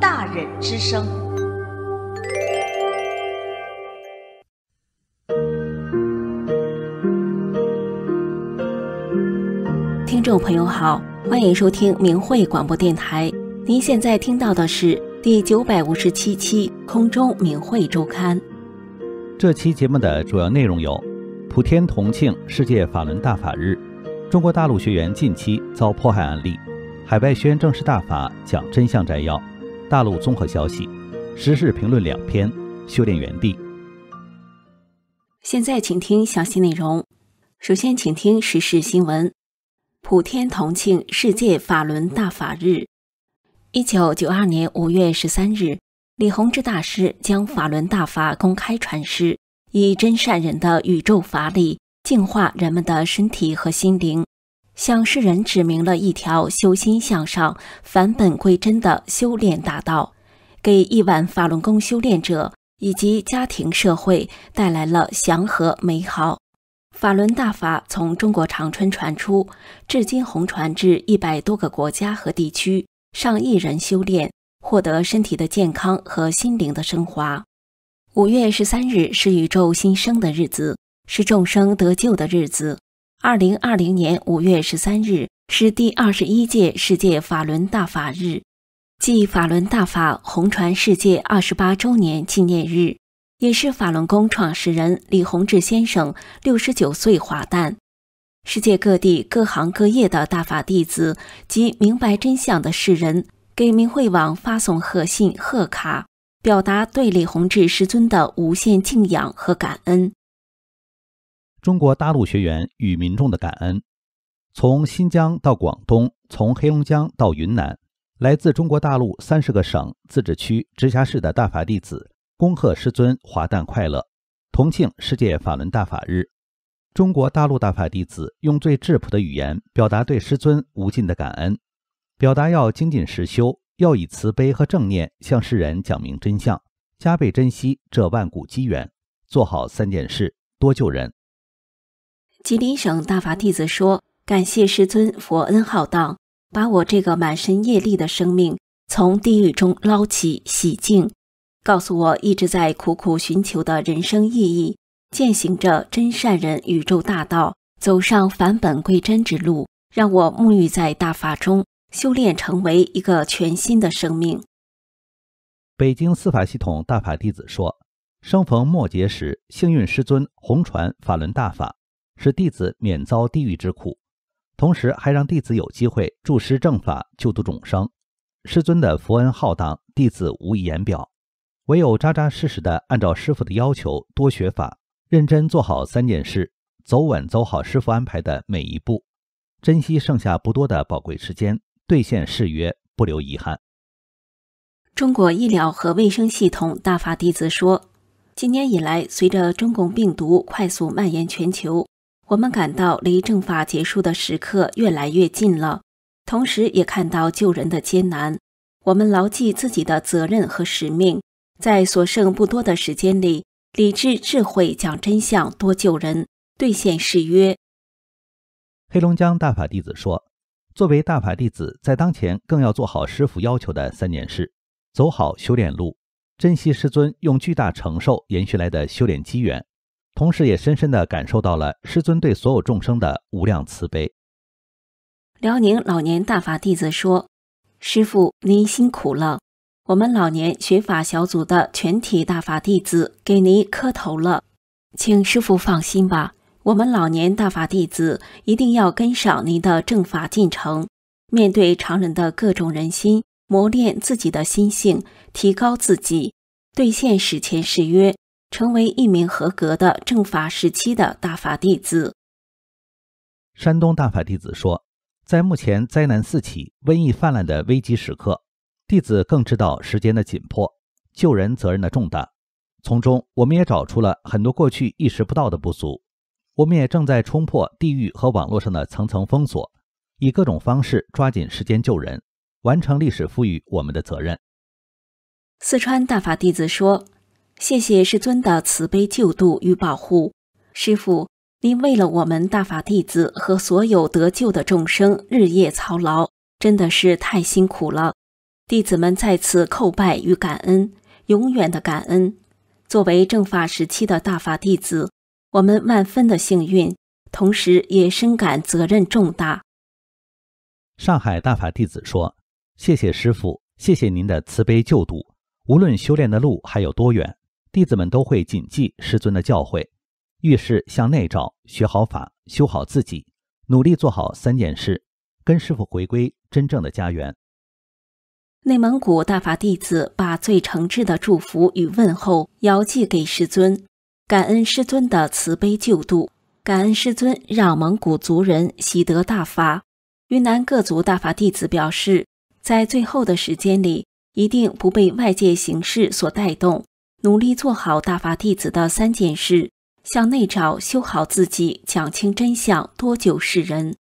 大人之声。听众朋友好，欢迎收听明慧广播电台。您现在听到的是第九百五十七期空中明慧周刊。这期节目的主要内容有：普天同庆世界法轮大法日；中国大陆学员近期遭迫害案例；海外学员正式大法讲真相摘要。大陆综合消息，时事评论两篇，修炼原地。现在请听详细内容。首先，请听时事新闻：普天同庆世界法轮大法日。一九九二年五月十三日，李洪志大师将法轮大法公开传世，以真善仁的宇宙法理净化人们的身体和心灵。向世人指明了一条修心向上、返本归真的修炼大道，给亿万法轮功修炼者以及家庭社会带来了祥和美好。法轮大法从中国长春传出，至今红传至一百多个国家和地区，上亿人修炼，获得身体的健康和心灵的升华。五月十三日是宇宙新生的日子，是众生得救的日子。二零二零年五月十三日是第二十一届世界法轮大法日，即法轮大法红传世界二十八周年纪念日，也是法轮功创始人李洪志先生六十九岁华诞。世界各地各行各业的大法弟子及明白真相的世人，给明慧网发送贺信、贺卡，表达对李洪志师尊的无限敬仰和感恩。中国大陆学员与民众的感恩，从新疆到广东，从黑龙江到云南，来自中国大陆三十个省、自治区、直辖市的大法弟子，恭贺师尊华诞快乐，同庆世界法轮大法日。中国大陆大法弟子用最质朴的语言，表达对师尊无尽的感恩。表达要精进实修，要以慈悲和正念向世人讲明真相，加倍珍惜这万古机缘，做好三件事，多救人。吉林省大法弟子说：“感谢师尊佛恩浩荡，把我这个满身业力的生命从地狱中捞起洗净，告诉我一直在苦苦寻求的人生意义，践行着真善人宇宙大道，走上返本归真之路，让我沐浴在大法中修炼，成为一个全新的生命。”北京司法系统大法弟子说：“生逢末劫时，幸运师尊红传法轮大法。”使弟子免遭地狱之苦，同时还让弟子有机会助师正法、救度众生。师尊的佛恩浩荡，弟子无以言表。唯有扎扎实实的按照师傅的要求多学法，认真做好三件事，走稳走好师傅安排的每一步，珍惜剩下不多的宝贵时间，兑现誓约，不留遗憾。中国医疗和卫生系统大法弟子说，今年以来，随着中共病毒快速蔓延全球。我们感到离正法结束的时刻越来越近了，同时也看到救人的艰难。我们牢记自己的责任和使命，在所剩不多的时间里，理智、智慧，讲真相，多救人，兑现誓约。黑龙江大法弟子说：“作为大法弟子，在当前更要做好师傅要求的三件事，走好修炼路，珍惜师尊用巨大承受延续来的修炼机缘。”同时也深深的感受到了师尊对所有众生的无量慈悲。辽宁老年大法弟子说：“师傅，您辛苦了，我们老年学法小组的全体大法弟子给您磕头了，请师傅放心吧。我们老年大法弟子一定要跟上您的正法进程，面对常人的各种人心，磨练自己的心性，提高自己，兑现史前誓约。”成为一名合格的正法时期的大法弟子。山东大法弟子说：“在目前灾难四起、瘟疫泛滥的危急时刻，弟子更知道时间的紧迫，救人责任的重大。从中，我们也找出了很多过去意识不到的不足。我们也正在冲破地域和网络上的层层封锁，以各种方式抓紧时间救人，完成历史赋予我们的责任。”四川大法弟子说。谢谢师尊的慈悲救度与保护，师父，您为了我们大法弟子和所有得救的众生日夜操劳，真的是太辛苦了。弟子们再次叩拜与感恩，永远的感恩。作为正法时期的大法弟子，我们万分的幸运，同时也深感责任重大。上海大法弟子说：“谢谢师父，谢谢您的慈悲救度。无论修炼的路还有多远。”弟子们都会谨记师尊的教诲，遇事向内找，学好法，修好自己，努力做好三件事，跟师傅回归真正的家园。内蒙古大法弟子把最诚挚的祝福与问候遥寄给师尊，感恩师尊的慈悲救度，感恩师尊让蒙古族人喜得大法。云南各族大法弟子表示，在最后的时间里，一定不被外界形势所带动。努力做好大法弟子的三件事：向内找，修好自己；讲清真相，多久是人？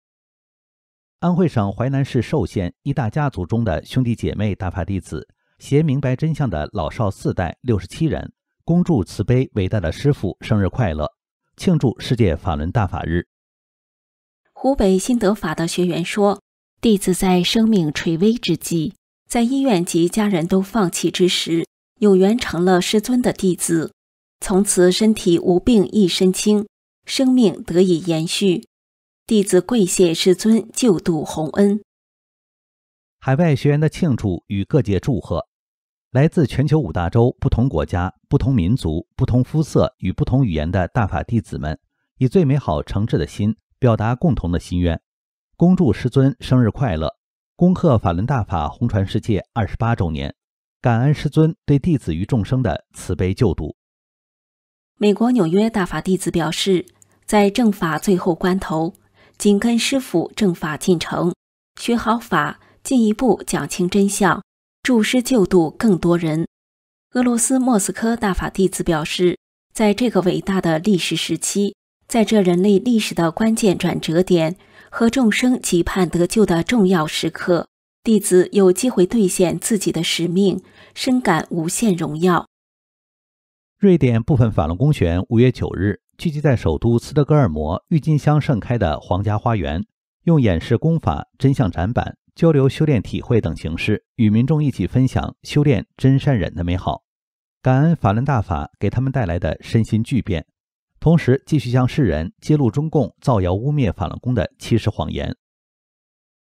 安徽省淮南市寿县一大家族中的兄弟姐妹，大法弟子携明白真相的老少四代六十七人，恭祝慈悲伟大的师父生日快乐，庆祝世界法轮大法日。湖北新德法的学员说：“弟子在生命垂危之际，在医院及家人都放弃之时。”有缘成了师尊的弟子，从此身体无病一身轻，生命得以延续。弟子跪谢师尊救度洪恩。海外学员的庆祝与各界祝贺，来自全球五大洲不同国家、不同民族、不同肤色与不同语言的大法弟子们，以最美好诚挚的心表达共同的心愿，恭祝师尊生日快乐，恭贺法轮大法红传世界二十八周年。感恩师尊对弟子与众生的慈悲救度。美国纽约大法弟子表示，在正法最后关头，紧跟师父正法进程，学好法，进一步讲清真相，助师救度更多人。俄罗斯莫斯科大法弟子表示，在这个伟大的历史时期，在这人类历史的关键转折点和众生期盼得救的重要时刻。弟子有机会兑现自己的使命，深感无限荣耀。瑞典部分法轮功学员五月九日聚集在首都斯德哥尔摩郁金香盛开的皇家花园，用演示功法、真相展板、交流修炼体会等形式，与民众一起分享修炼真善忍的美好，感恩法轮大法给他们带来的身心巨变，同时继续向世人揭露中共造谣污蔑法轮功的欺世谎言。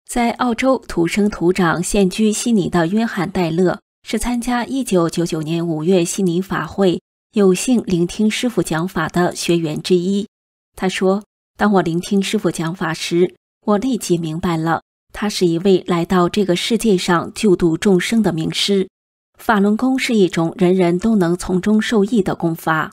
在澳洲土生土长、现居悉尼的约翰·戴勒是参加1999年5月悉尼法会、有幸聆听师傅讲法的学员之一。他说：“当我聆听师傅讲法时，我立即明白了，他是一位来到这个世界上救度众生的名师。法轮功是一种人人都能从中受益的功法，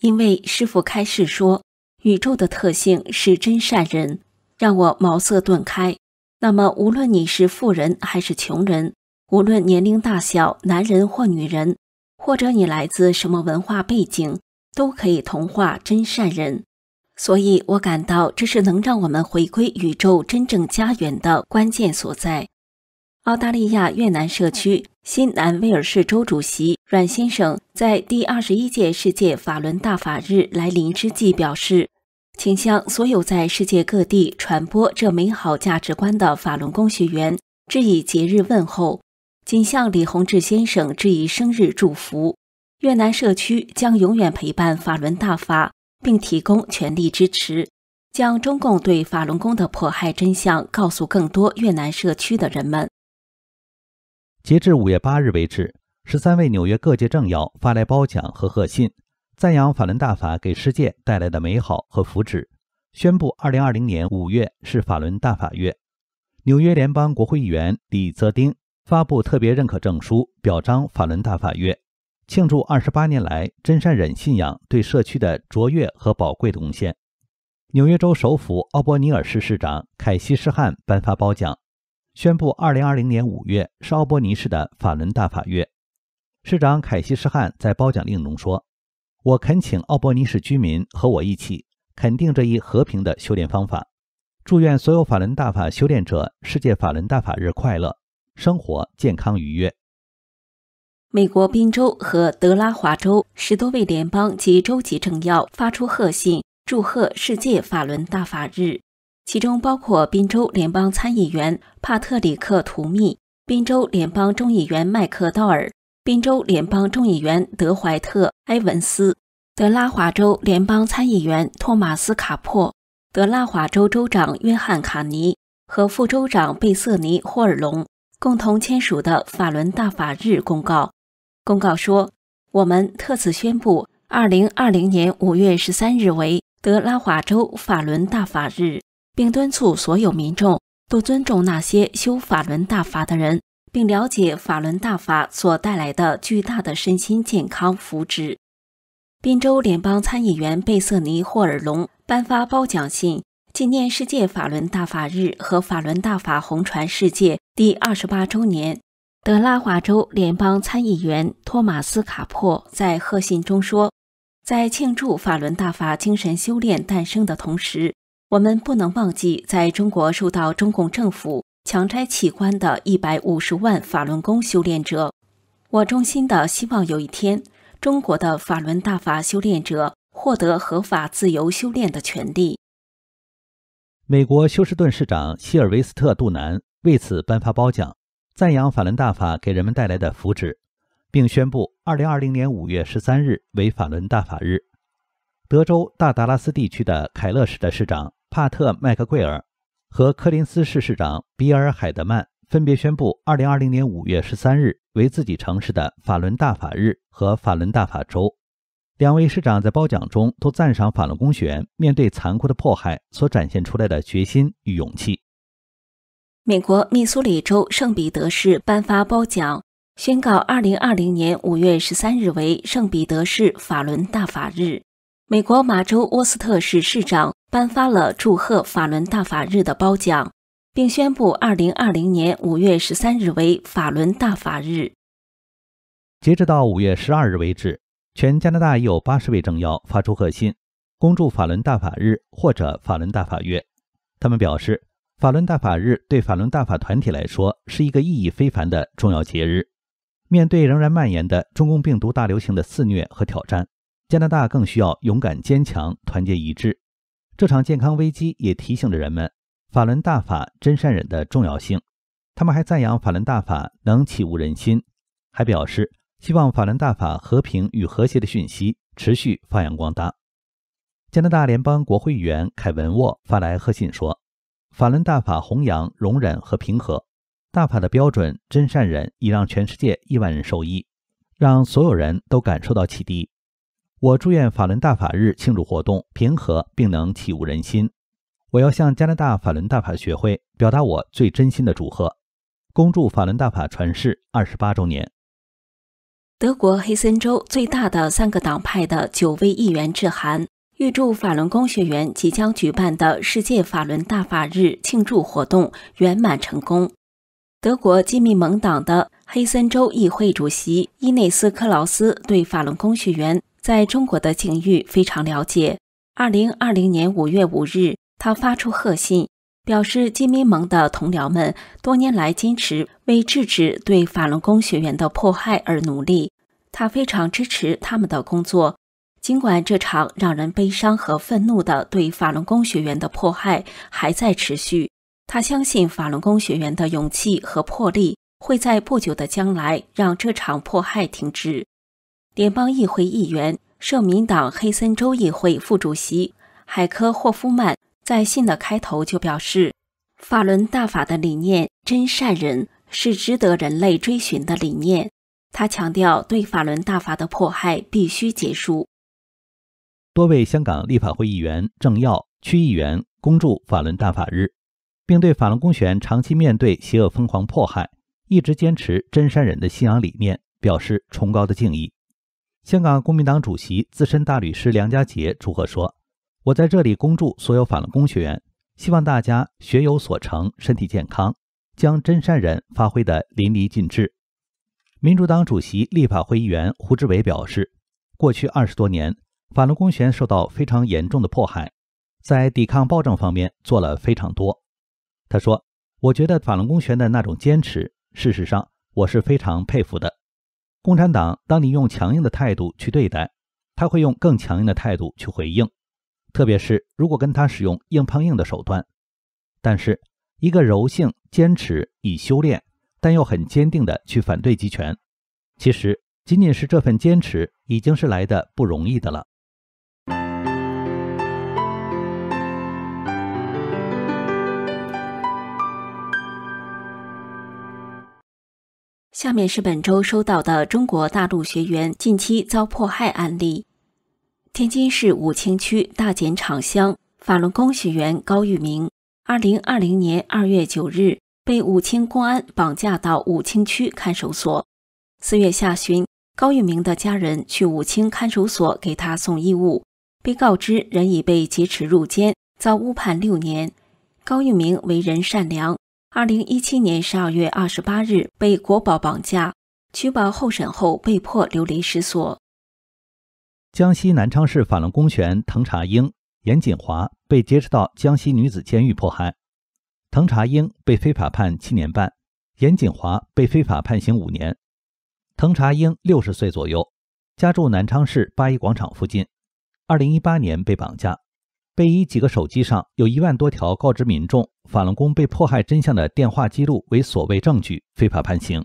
因为师傅开示说，宇宙的特性是真善人，让我茅塞顿开。”那么，无论你是富人还是穷人，无论年龄大小，男人或女人，或者你来自什么文化背景，都可以同化真善人。所以我感到，这是能让我们回归宇宙真正家园的关键所在。澳大利亚越南社区新南威尔士州主席阮先生在第二十一届世界法轮大法日来临之际表示。请向所有在世界各地传播这美好价值观的法轮功学员致以节日问候，谨向李洪志先生致以生日祝福。越南社区将永远陪伴法轮大法，并提供全力支持，将中共对法轮功的迫害真相告诉更多越南社区的人们。截至五月八日为止，十三位纽约各界政要发来褒奖和贺信。赞扬法轮大法给世界带来的美好和福祉，宣布二零二零年五月是法轮大法月。纽约联邦国会议员李泽丁发布特别认可证书，表彰法轮大法月，庆祝二十八年来真善忍信仰对社区的卓越和宝贵的贡献。纽约州首府奥伯尼尔市市长凯西施汉颁发褒奖，宣布二零二零年五月是奥伯尼市的法轮大法月。市长凯西施汉在褒奖令中说。我恳请奥伯尼市居民和我一起肯定这一和平的修炼方法，祝愿所有法轮大法修炼者世界法轮大法日快乐，生活健康愉悦。美国宾州和德拉华州十多位联邦及州级政要发出贺信，祝贺世界法轮大法日，其中包括宾州联邦参议员帕特里克·图密、宾州联邦众议员麦克·道尔。宾州联邦众议员德怀特·埃文斯、德拉华州联邦参议员托马斯·卡珀、德拉华州州长约翰·卡尼和副州长贝瑟尼·霍尔隆共同签署的法轮大法日公告。公告说：“我们特此宣布，二零二零年五月十三日为德拉华州法轮大法日，并敦促所有民众都尊重那些修法轮大法的人。”并了解法轮大法所带来的巨大的身心健康福祉。宾州联邦参议员贝瑟尼·霍尔隆颁发褒奖信，纪念世界法轮大法日和法轮大法红传世界第二十八周年。德拉华州联邦参议员托马斯·卡珀在贺信中说：“在庆祝法轮大法精神修炼诞生的同时，我们不能忘记在中国受到中共政府。”强拆器官的一百五十万法轮功修炼者，我衷心的希望有一天，中国的法轮大法修炼者获得合法自由修炼的权利。美国休斯顿市长希尔维斯特·杜南为此颁发褒奖，赞扬法轮大法给人们带来的福祉，并宣布二零二零年五月十三日为法轮大法日。德州大达拉斯地区的凯勒市的市长帕特·麦克贵尔。和柯林斯市市长比尔·海德曼分别宣布，二零二零年五月十三日为自己城市的法轮大法日和法轮大法周。两位市长在褒奖中都赞赏法轮功学员面对残酷的迫害所展现出来的决心与勇气。美国密苏里州圣彼得市颁发褒奖，宣告二零二零年五月十三日为圣彼得市法轮大法日。美国马州沃斯特市市长颁发了祝贺法伦大法日的褒奖，并宣布二零二零年五月十三日为法伦大法日。截止到五月十二日为止，全加拿大已有八十位政要发出贺信，恭祝法伦大法日或者法伦大法月。他们表示，法伦大法日对法伦大法团体来说是一个意义非凡的重要节日。面对仍然蔓延的中共病毒大流行的肆虐和挑战。加拿大更需要勇敢、坚强、团结一致。这场健康危机也提醒着人们法轮大法真善忍的重要性。他们还赞扬法轮大法能起悟人心，还表示希望法轮大法和平与和谐的讯息持续发扬光大。加拿大联邦国会议员凯文沃发来贺信说：“法轮大法弘扬容忍和平和大法的标准真善忍，已让全世界亿万人受益，让所有人都感受到启迪。”我祝愿法轮大法日庆祝活动平和，并能起舞人心。我要向加拿大法轮大法学会表达我最真心的祝贺，恭祝法轮大法传世二十八周年。德国黑森州最大的三个党派的九位议员致函，预祝法轮功学员即将举办的世界法轮大法日庆祝活动圆满成功。德国基民盟党的黑森州议会主席伊内斯·克劳斯对法轮功学员。在中国的境遇非常了解。二零二零年五月五日，他发出贺信，表示金民盟的同僚们多年来坚持为制止对法轮功学员的迫害而努力，他非常支持他们的工作。尽管这场让人悲伤和愤怒的对法轮功学员的迫害还在持续，他相信法轮功学员的勇气和魄力会在不久的将来让这场迫害停止。联邦议会议员、社民党黑森州议会副主席海科·霍夫曼在信的开头就表示：“法轮大法的理念‘真善人是值得人类追寻的理念。”他强调，对法轮大法的迫害必须结束。多位香港立法会议员、政要、区议员恭祝法轮大法日，并对法轮功学员长期面对邪恶疯狂迫害，一直坚持‘真善忍’的信仰理念表示崇高的敬意。香港公民党主席、资深大律师梁家杰祝贺说：“我在这里恭祝所有法轮功学员，希望大家学有所成，身体健康，将真善人发挥得淋漓尽致。”民主党主席、立法会议员胡志伟表示：“过去二十多年，法轮功学员受到非常严重的迫害，在抵抗暴政方面做了非常多。”他说：“我觉得法轮功学员的那种坚持，事实上我是非常佩服的。”共产党，当你用强硬的态度去对待，他会用更强硬的态度去回应，特别是如果跟他使用硬碰硬的手段。但是，一个柔性、坚持以修炼，但又很坚定的去反对集权，其实仅仅是这份坚持，已经是来的不容易的了。下面是本周收到的中国大陆学员近期遭迫害案例：天津市武清区大碱厂乡法轮功学员高玉明，二零二零年二月九日被武清公安绑架到武清区看守所。四月下旬，高玉明的家人去武清看守所给他送衣物，被告知人已被劫持入监，遭误判六年。高玉明为人善良。二零一七年十二月二十八日被国保绑架，取保候审后被迫流离失所。江西南昌市法轮功拳滕茶英、严锦华被劫持到江西女子监狱迫害，藤茶英被非法判七年半，严锦华被非法判刑五年。藤茶英六十岁左右，家住南昌市八一广场附近，二零一八年被绑架。被以几个手机上有一万多条告知民众法轮功被迫害真相的电话记录为所谓证据，非法判刑。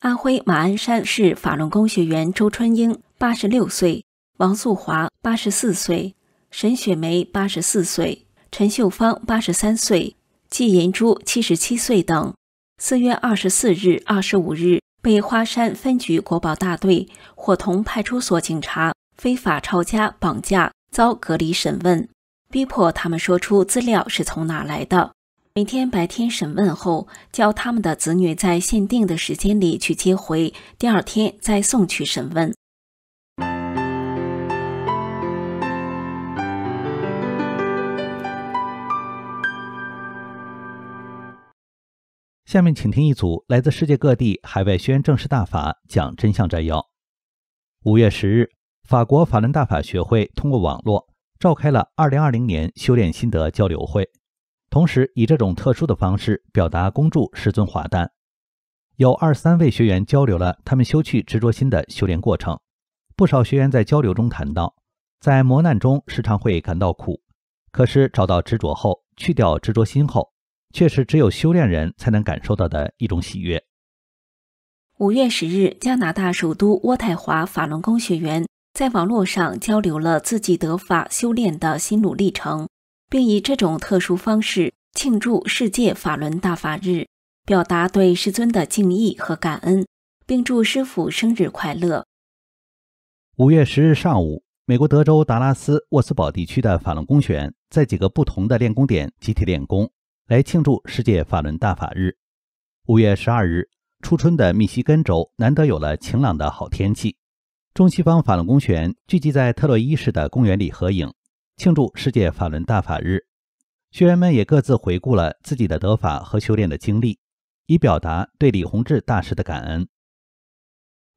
安徽马鞍山市法轮功学员周春英八十六岁、王素华八十四岁、沈雪梅八十四岁、陈秀芳八十三岁、季银珠七十七岁等，四月二十四日、二十五日，被花山分局国保大队伙同派出所警察非法抄家、绑架。遭隔离审问，逼迫他们说出资料是从哪来的。每天白天审问后，叫他们的子女在限定的时间里去接回，第二天再送去审问。下面请听一组来自世界各地海外宣正式大法讲真相摘要。五月十日。法国法兰大法学会通过网络召开了二零二零年修炼心得交流会，同时以这种特殊的方式表达恭祝师尊华诞。有二十三位学员交流了他们修去执着心的修炼过程。不少学员在交流中谈到，在磨难中时常会感到苦，可是找到执着后，去掉执着心后，却是只有修炼人才能感受到的一种喜悦。五月十日，加拿大首都渥太华法轮功学员。在网络上交流了自己得法修炼的心路历程，并以这种特殊方式庆祝世界法轮大法日，表达对师尊的敬意和感恩，并祝师傅生日快乐。五月十日上午，美国德州达拉斯沃斯堡地区的法轮功学员在几个不同的练功点集体练功，来庆祝世界法轮大法日。五月十二日，初春的密西根州难得有了晴朗的好天气。中西方法轮功学员聚集在特洛伊市的公园里合影，庆祝世界法轮大法日。学员们也各自回顾了自己的得法和修炼的经历，以表达对李洪志大师的感恩。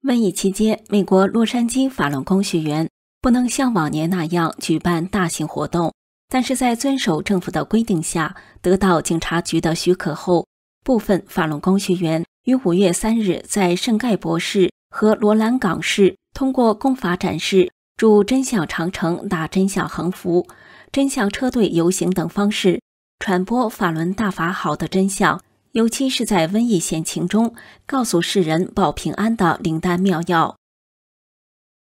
瘟疫期间，美国洛杉矶法轮功学员不能像往年那样举办大型活动，但是在遵守政府的规定下，得到警察局的许可后，部分法轮功学员于五月三日在圣盖博士和罗兰港市。通过公法展示、筑真相长城、打真相横幅、真相车队游行等方式，传播法轮大法好的真相，尤其是在瘟疫险情中，告诉世人保平安的灵丹妙药。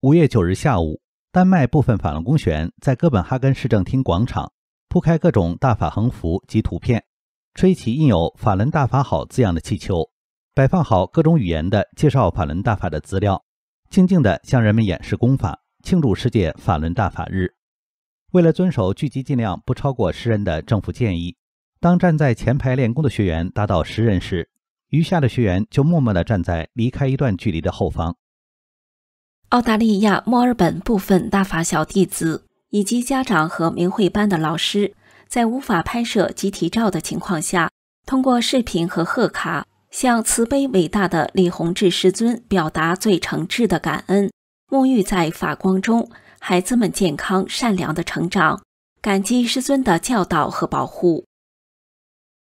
五月九日下午，丹麦部分法轮功学员在哥本哈根市政厅广场铺开各种大法横幅及图片，吹起印有“法轮大法好”字样的气球，摆放好各种语言的介绍法轮大法的资料。静静地向人们演示功法，庆祝世界法轮大法日。为了遵守聚集尽量不超过十人的政府建议，当站在前排练功的学员达到十人时，余下的学员就默默地站在离开一段距离的后方。澳大利亚墨尔本部分大法小弟子以及家长和明慧班的老师，在无法拍摄集体照的情况下，通过视频和贺卡。向慈悲伟大的李洪志师尊表达最诚挚的感恩，沐浴在法光中，孩子们健康善良的成长，感激师尊的教导和保护。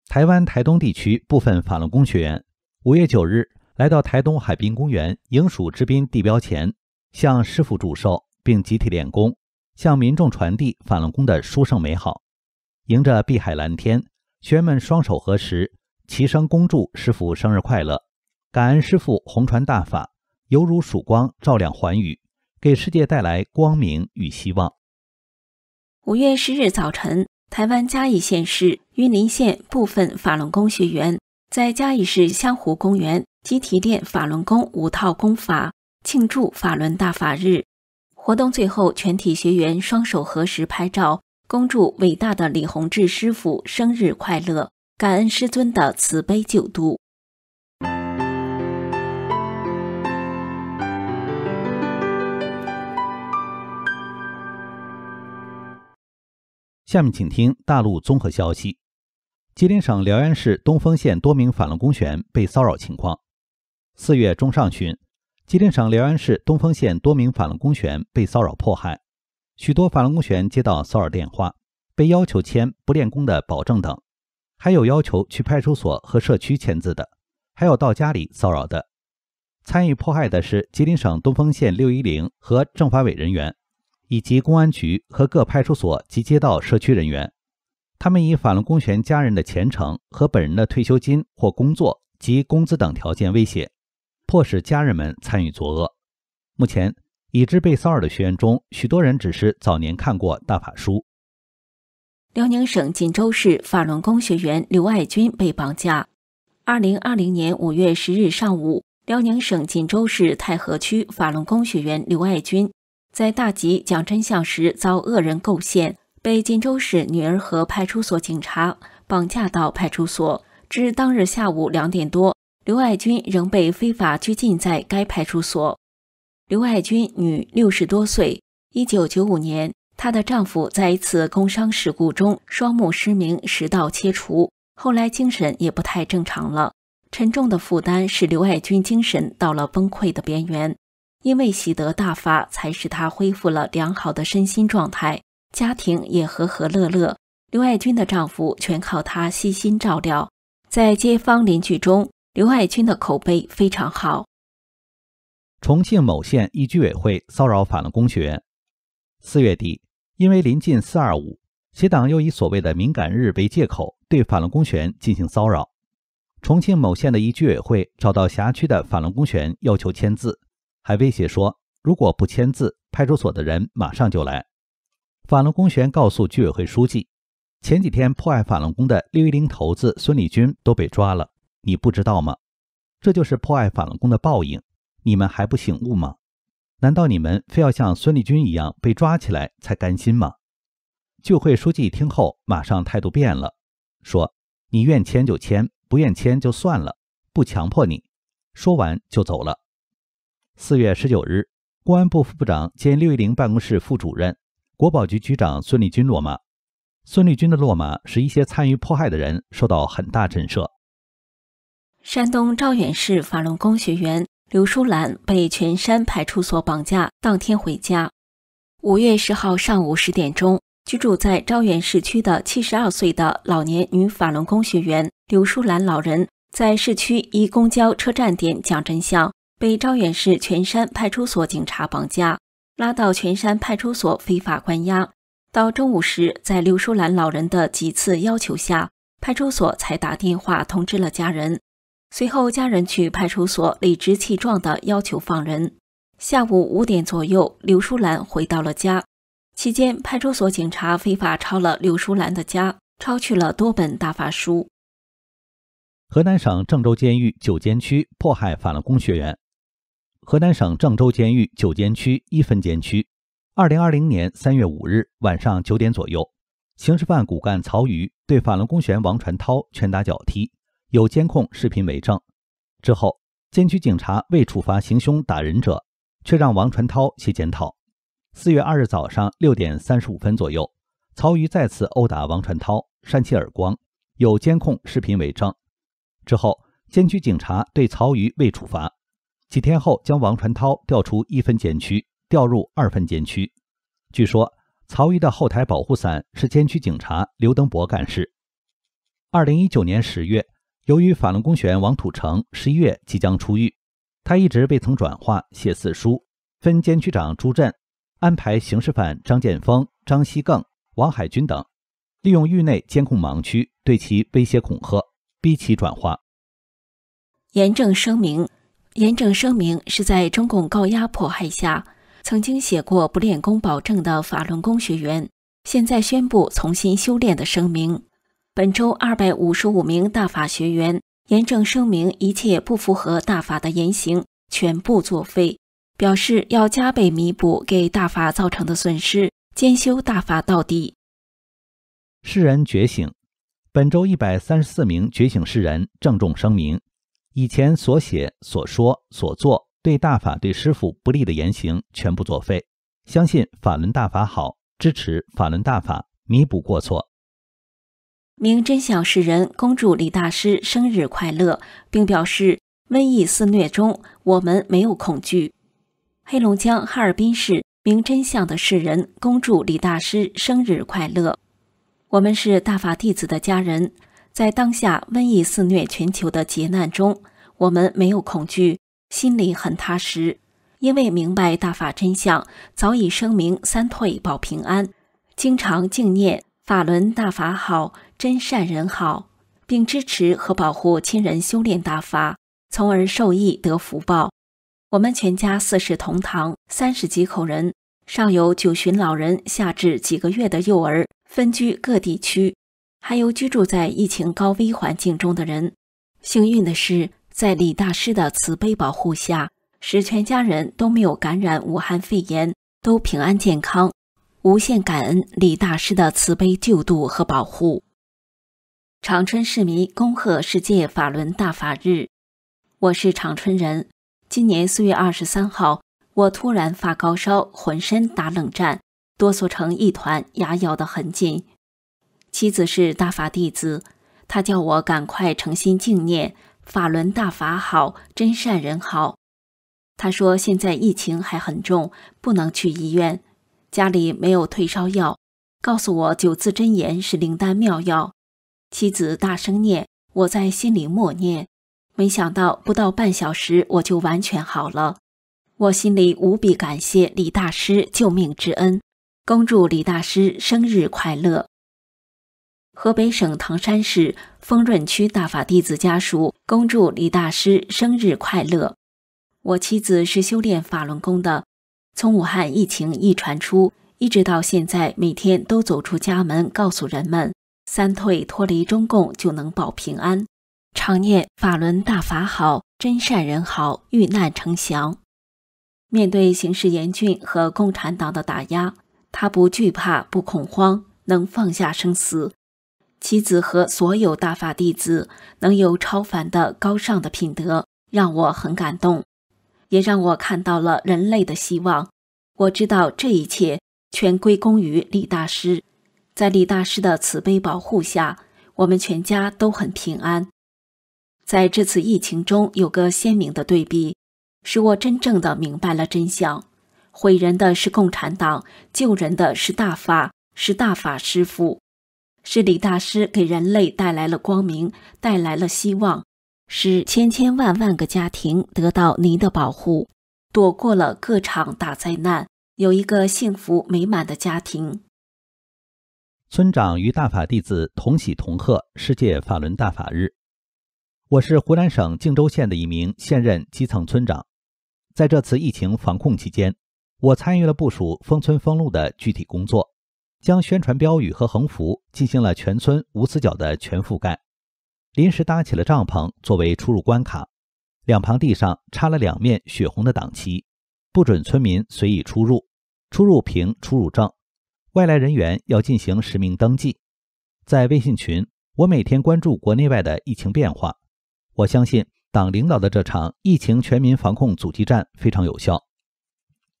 台湾台东地区部分法轮功学员，五月九日来到台东海滨公园迎属之滨地标前，向师傅祝寿，并集体练功，向民众传递法轮功的殊胜美好。迎着碧海蓝天，学员们双手合十。齐声恭祝师傅生日快乐！感恩师傅红传大法，犹如曙光照亮寰宇，给世界带来光明与希望。五月十日早晨，台湾嘉义县市云林县部分法轮功学员在嘉义市香湖公园集体练法轮功五套功法，庆祝法轮大法日。活动最后，全体学员双手合十拍照，恭祝伟大的李洪志师傅生日快乐。感恩师尊的慈悲救度。下面请听大陆综合消息：吉林省辽源市东丰县多名反功公员被骚扰情况。四月中上旬，吉林省辽源市东丰县多名反功公员被骚扰迫害，许多反功公员接到骚扰电话，被要求签不练功的保证等。还有要求去派出所和社区签字的，还有到家里骚扰的。参与迫害的是吉林省东丰县六一零和政法委人员，以及公安局和各派出所及街道社区人员。他们以反了公权家人的前程和本人的退休金或工作及工资等条件威胁，迫使家人们参与作恶。目前已知被骚扰的学员中，许多人只是早年看过大法书。辽宁省锦州市法轮功学员刘爱军被绑架。二零二零年五月十日上午，辽宁省锦州市太和区法轮功学员刘爱军在大集讲真相时遭恶人构陷，被锦州市女儿河派出所警察绑架到派出所。至当日下午两点多，刘爱军仍被非法拘禁在该派出所。刘爱军，女，六十多岁，一九九五年。她的丈夫在一次工伤事故中双目失明，食道切除，后来精神也不太正常了。沉重的负担使刘爱军精神到了崩溃的边缘，因为习得大发才使她恢复了良好的身心状态，家庭也和和乐乐。刘爱军的丈夫全靠她悉心照料，在街坊邻居中，刘爱军的口碑非常好。重庆某县一居委会骚扰反了公学，四月底。因为临近四二五，协党又以所谓的敏感日为借口，对反龙公权进行骚扰。重庆某县的一居委会找到辖区的反龙公权，要求签字，还威胁说如果不签字，派出所的人马上就来。反龙公权告诉居委会书记：“前几天破害反轮公的六一零头子孙立军都被抓了，你不知道吗？这就是破害反轮公的报应，你们还不醒悟吗？”难道你们非要像孙立军一样被抓起来才甘心吗？旧会书记听后马上态度变了，说：“你愿签就签，不愿签就算了，不强迫你。”说完就走了。四月十九日，公安部副部长兼六一零办公室副主任、国保局局长孙立军落马。孙立军的落马使一些参与迫害的人受到很大震慑。山东招远市法轮功学员。刘淑兰被全山派出所绑架。当天回家，五月十号上午十点钟，居住在招远市区的七十二岁的老年女法轮功学员刘淑兰老人，在市区一公交车站点讲真相，被招远市全山派出所警察绑架，拉到全山派出所非法关押。到中午时，在刘淑兰老人的几次要求下，派出所才打电话通知了家人。随后，家人去派出所，理直气壮地要求放人。下午五点左右，刘淑兰回到了家。期间，派出所警察非法抄了刘淑兰的家，抄去了多本大法书。河南省郑州监狱九监区迫害反轮工学员。河南省郑州监狱九监区一分监区，二零二零年三月五日晚上九点左右，刑事犯骨干曹宇对反轮工学员王传涛拳打脚踢。有监控视频为证，之后监区警察未处罚行凶打人者，却让王传涛写检讨。四月二日早上六点三十五分左右，曹瑜再次殴打王传涛，扇其耳光。有监控视频为证，之后监区警察对曹瑜未处罚。几天后，将王传涛调出一分监区，调入二分监区。据说曹瑜的后台保护伞是监区警察刘登博干事。二零一九年十月。由于法轮功学员王土成十一月即将出狱，他一直未曾转化写四书。分监区长朱震安排刑事犯张建峰、张西更、王海军等，利用狱内监控盲区对其威胁恐吓，逼其转化。严正声明：严正声明是在中共高压迫害下，曾经写过不练功保证的法轮功学员，现在宣布重新修炼的声明。本周二百五十五名大法学员严正声明，一切不符合大法的言行全部作废，表示要加倍弥补给大法造成的损失，兼修大法到底。世人觉醒，本周一百三十四名觉醒世人郑重声明，以前所写所说所做对大法对师父不利的言行全部作废，相信法轮大法好，支持法轮大法，弥补过错。明真相，世人恭祝李大师生日快乐，并表示瘟疫肆虐中，我们没有恐惧。黑龙江哈尔滨市明真相的世人恭祝李大师生日快乐。我们是大法弟子的家人，在当下瘟疫肆虐全球的劫难中，我们没有恐惧，心里很踏实，因为明白大法真相，早已声明三退保平安，经常静念法轮大法好。真善人好，并支持和保护亲人修炼大法，从而受益得福报。我们全家四世同堂，三十几口人，上有九旬老人，下至几个月的幼儿，分居各地区，还有居住在疫情高危环境中的人。幸运的是，在李大师的慈悲保护下，使全家人都没有感染武汉肺炎，都平安健康。无限感恩李大师的慈悲救度和保护。长春市民恭贺世界法轮大法日。我是长春人。今年四月二十三号，我突然发高烧，浑身打冷战，哆嗦成一团，牙咬得很紧。妻子是大法弟子，她叫我赶快诚心静念法轮大法好，真善人好。她说现在疫情还很重，不能去医院，家里没有退烧药，告诉我九字真言是灵丹妙药。妻子大声念，我在心里默念。没想到不到半小时，我就完全好了。我心里无比感谢李大师救命之恩，恭祝李大师生日快乐！河北省唐山市丰润区大法弟子家属恭祝李大师生日快乐！我妻子是修炼法轮功的，从武汉疫情一传出，一直到现在，每天都走出家门，告诉人们。三退脱离中共就能保平安，常念法轮大法好，真善人好，遇难成祥。面对形势严峻和共产党的打压，他不惧怕，不恐慌，能放下生死。妻子和所有大法弟子能有超凡的高尚的品德，让我很感动，也让我看到了人类的希望。我知道这一切全归功于李大师。在李大师的慈悲保护下，我们全家都很平安。在这次疫情中，有个鲜明的对比，使我真正的明白了真相：毁人的是共产党，救人的是大法，是大法师父，是李大师给人类带来了光明，带来了希望，使千千万万个家庭得到您的保护，躲过了各场大灾难，有一个幸福美满的家庭。村长与大法弟子同喜同贺世界法轮大法日。我是湖南省靖州县的一名现任基层村长，在这次疫情防控期间，我参与了部署封村封路的具体工作，将宣传标语和横幅进行了全村无死角的全覆盖，临时搭起了帐篷作为出入关卡，两旁地上插了两面血红的党旗，不准村民随意出入，出入凭出入证。外来人员要进行实名登记。在微信群，我每天关注国内外的疫情变化。我相信党领导的这场疫情全民防控阻击战非常有效。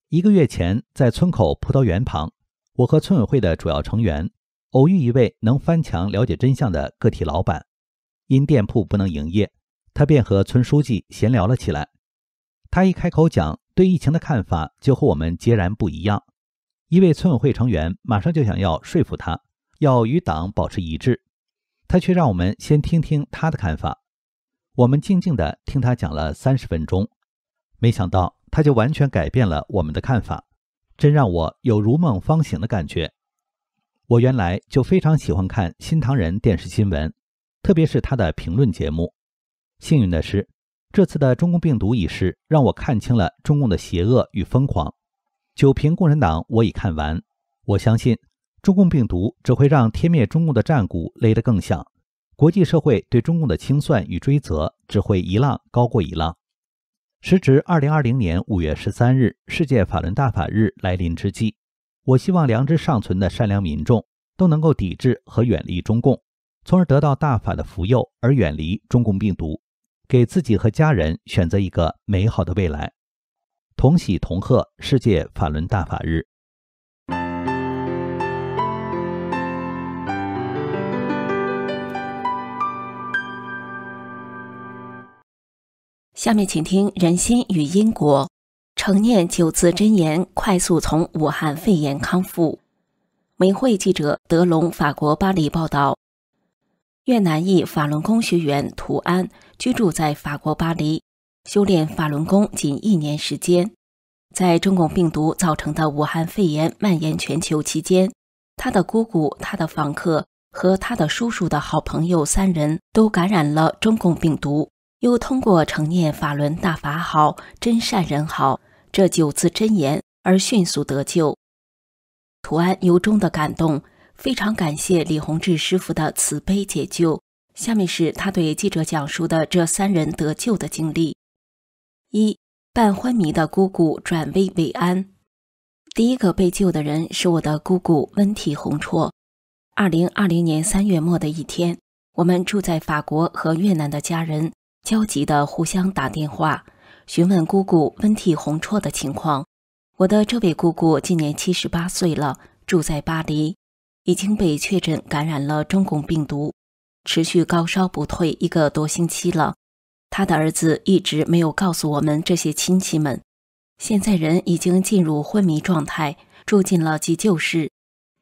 一个月前，在村口葡萄园旁，我和村委会的主要成员偶遇一位能翻墙了解真相的个体老板。因店铺不能营业，他便和村书记闲聊了起来。他一开口讲对疫情的看法，就和我们截然不一样。一位村委会成员马上就想要说服他，要与党保持一致，他却让我们先听听他的看法。我们静静地听他讲了三十分钟，没想到他就完全改变了我们的看法，真让我有如梦方醒的感觉。我原来就非常喜欢看《新唐人》电视新闻，特别是他的评论节目。幸运的是，这次的中共病毒一事让我看清了中共的邪恶与疯狂。九平共产党》，我已看完。我相信，中共病毒只会让天灭中共的战鼓擂得更响，国际社会对中共的清算与追责只会一浪高过一浪。时值二零二零年五月十三日，世界法轮大法日来临之际，我希望良知尚存的善良民众都能够抵制和远离中共，从而得到大法的福佑而远离中共病毒，给自己和家人选择一个美好的未来。同喜同贺世界法轮大法日。下面请听《人心与因果》，诚念九字真言，快速从武汉肺炎康复。美会记者德龙，法国巴黎报道：越南裔法轮功学员图安居住在法国巴黎。修炼法轮功仅一年时间，在中共病毒造成的武汉肺炎蔓延全球期间，他的姑姑、他的房客和他的叔叔的好朋友三人都感染了中共病毒，又通过成念法轮大法好、真善人好这九字真言而迅速得救。图安由衷的感动，非常感谢李洪志师傅的慈悲解救。下面是他对记者讲述的这三人得救的经历。一半昏迷的姑姑转危为安。第一个被救的人是我的姑姑温体宏绰。二零二零年三月末的一天，我们住在法国和越南的家人焦急地互相打电话，询问姑姑温体宏绰的情况。我的这位姑姑今年七十八岁了，住在巴黎，已经被确诊感染了中共病毒，持续高烧不退一个多星期了。他的儿子一直没有告诉我们这些亲戚们，现在人已经进入昏迷状态，住进了急救室。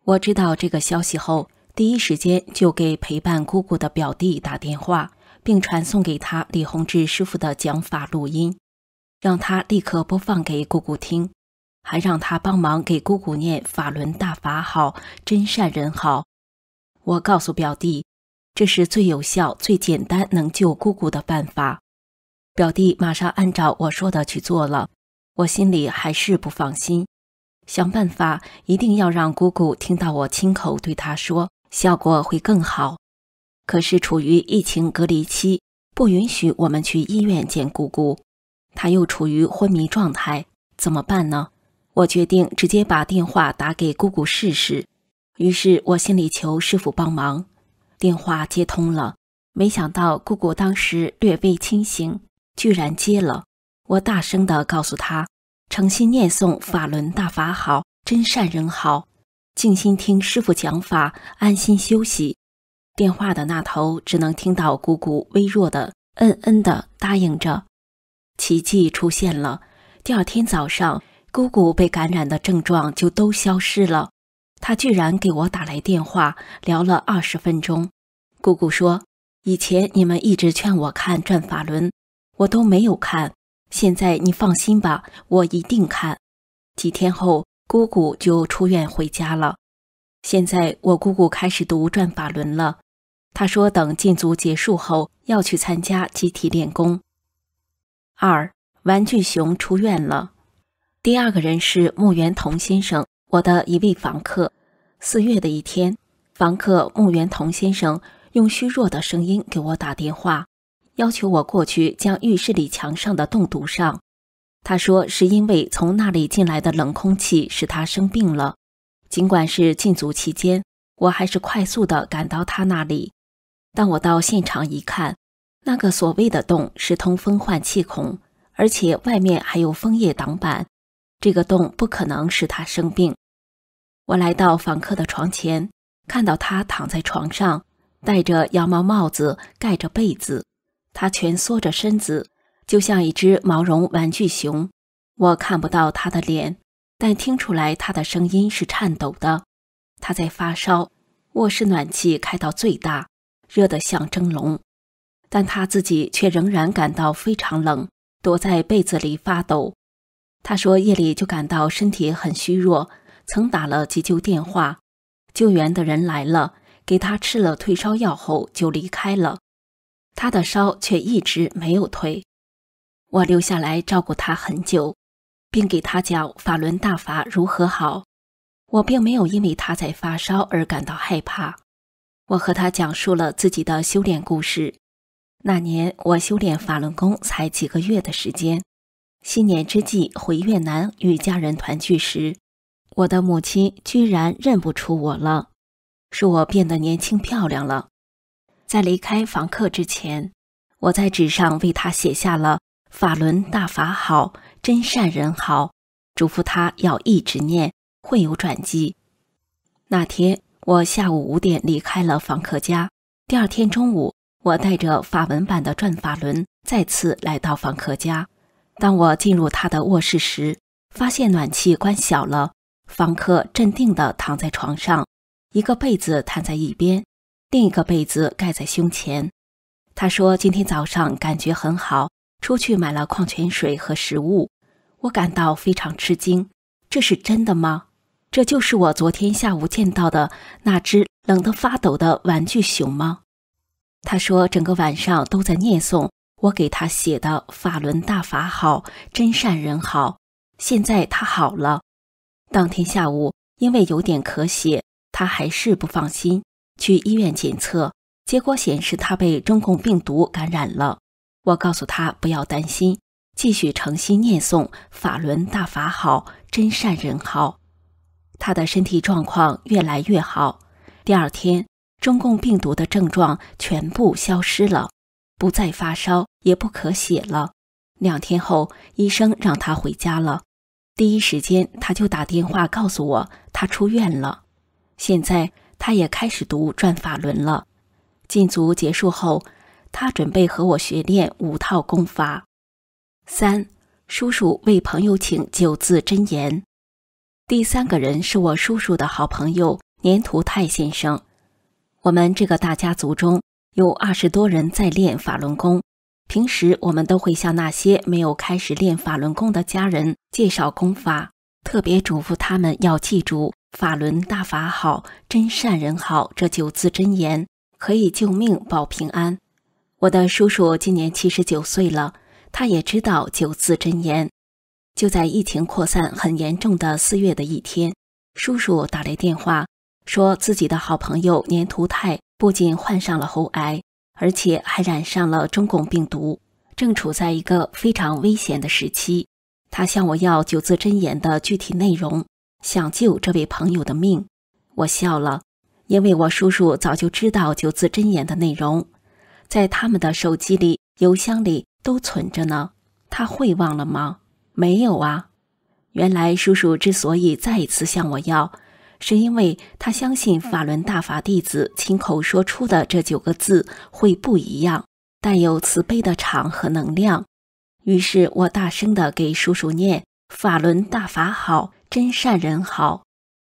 我知道这个消息后，第一时间就给陪伴姑姑的表弟打电话，并传送给他李洪志师傅的讲法录音，让他立刻播放给姑姑听，还让他帮忙给姑姑念法轮大法好，真善人好。我告诉表弟。这是最有效、最简单能救姑姑的办法。表弟马上按照我说的去做了，我心里还是不放心，想办法一定要让姑姑听到我亲口对她说，效果会更好。可是处于疫情隔离期，不允许我们去医院见姑姑，她又处于昏迷状态，怎么办呢？我决定直接把电话打给姑姑试试。于是我心里求师傅帮忙。电话接通了，没想到姑姑当时略微清醒，居然接了。我大声地告诉她：“诚心念诵法轮大法好，真善人好，静心听师傅讲法，安心休息。”电话的那头只能听到姑姑微弱的“嗯嗯”的答应着。奇迹出现了，第二天早上，姑姑被感染的症状就都消失了。他居然给我打来电话，聊了二十分钟。姑姑说：“以前你们一直劝我看《转法轮》，我都没有看。现在你放心吧，我一定看。”几天后，姑姑就出院回家了。现在我姑姑开始读《转法轮》了。她说：“等禁足结束后，要去参加集体练功。”二玩具熊出院了。第二个人是穆元童先生。我的一位房客，四月的一天，房客木原桐先生用虚弱的声音给我打电话，要求我过去将浴室里墙上的洞堵上。他说是因为从那里进来的冷空气使他生病了。尽管是禁足期间，我还是快速地赶到他那里。当我到现场一看，那个所谓的洞是通风换气孔，而且外面还有枫叶挡板，这个洞不可能使他生病。我来到访客的床前，看到他躺在床上，戴着羊毛帽子，盖着被子。他蜷缩着身子，就像一只毛绒玩具熊。我看不到他的脸，但听出来他的声音是颤抖的。他在发烧，卧室暖气开到最大，热得像蒸笼，但他自己却仍然感到非常冷，躲在被子里发抖。他说：“夜里就感到身体很虚弱。”曾打了急救电话，救援的人来了，给他吃了退烧药后就离开了。他的烧却一直没有退。我留下来照顾他很久，并给他讲法轮大法如何好。我并没有因为他在发烧而感到害怕。我和他讲述了自己的修炼故事。那年我修炼法轮功才几个月的时间，新年之际回越南与家人团聚时。我的母亲居然认不出我了，说我变得年轻漂亮了。在离开房客之前，我在纸上为他写下了“法轮大法好，真善人好”，嘱咐他要一直念，会有转机。那天我下午五点离开了房客家。第二天中午，我带着法文版的转法轮再次来到房客家。当我进入他的卧室时，发现暖气关小了。房客镇定地躺在床上，一个被子摊在一边，另一个被子盖在胸前。他说：“今天早上感觉很好，出去买了矿泉水和食物。”我感到非常吃惊，这是真的吗？这就是我昨天下午见到的那只冷得发抖的玩具熊吗？他说：“整个晚上都在念诵我给他写的《法轮大法好》，真善人好。现在他好了。”当天下午，因为有点咳血，他还是不放心，去医院检测，结果显示他被中共病毒感染了。我告诉他不要担心，继续诚心念诵法轮大法好，真善人好。他的身体状况越来越好。第二天，中共病毒的症状全部消失了，不再发烧，也不咳血了。两天后，医生让他回家了。第一时间，他就打电话告诉我，他出院了。现在，他也开始读转法轮了。禁足结束后，他准备和我学练五套功法。三，叔叔为朋友请九字真言。第三个人是我叔叔的好朋友年土泰先生。我们这个大家族中有二十多人在练法轮功。平时我们都会向那些没有开始练法轮功的家人介绍功法，特别嘱咐他们要记住“法轮大法好，真善人好”这九字真言，可以救命保平安。我的叔叔今年七十九岁了，他也知道九字真言。就在疫情扩散很严重的四月的一天，叔叔打来电话，说自己的好朋友年图泰不仅患上了喉癌。而且还染上了中共病毒，正处在一个非常危险的时期。他向我要九字真言的具体内容，想救这位朋友的命。我笑了，因为我叔叔早就知道九字真言的内容，在他们的手机里、邮箱里都存着呢。他会忘了吗？没有啊。原来叔叔之所以再一次向我要。是因为他相信法轮大法弟子亲口说出的这九个字会不一样，带有慈悲的场和能量。于是我大声的给叔叔念：“法轮大法好，真善人好。”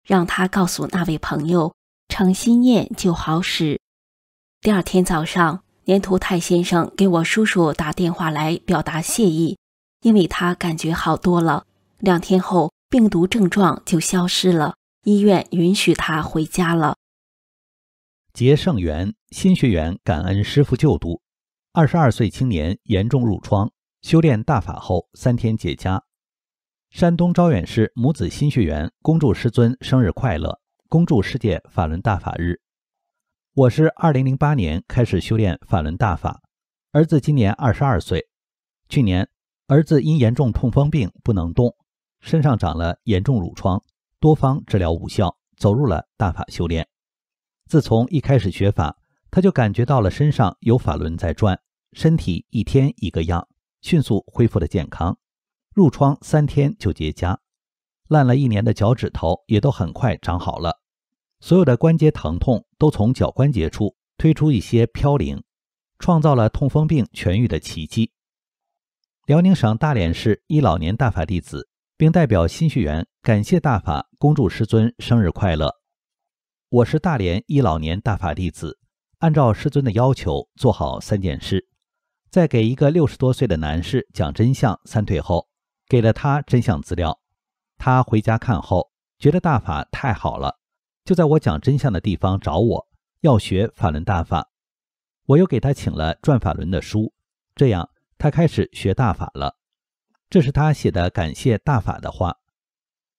让他告诉那位朋友，诚心念就好使。第二天早上，粘土泰先生给我叔叔打电话来表达谢意，因为他感觉好多了。两天后，病毒症状就消失了。医院允许他回家了。结圣缘新学员感恩师傅救度，二十二岁青年严重褥疮，修炼大法后三天结痂。山东招远市母子新学员恭祝师尊生日快乐，恭祝世界法轮大法日。我是二零零八年开始修炼法轮大法，儿子今年二十二岁，去年儿子因严重痛风病不能动，身上长了严重褥疮。多方治疗无效，走入了大法修炼。自从一开始学法，他就感觉到了身上有法轮在转，身体一天一个样，迅速恢复了健康。褥疮三天就结痂，烂了一年的脚趾头也都很快长好了，所有的关节疼痛都从脚关节处推出一些嘌呤，创造了痛风病痊愈的奇迹。辽宁省大连市一老年大法弟子。并代表新学员感谢大法，恭祝师尊生日快乐。我是大连一老年大法弟子，按照师尊的要求做好三件事。在给一个六十多岁的男士讲真相三退后，给了他真相资料。他回家看后，觉得大法太好了，就在我讲真相的地方找我，要学法轮大法。我又给他请了转法轮的书，这样他开始学大法了。这是他写的感谢大法的话。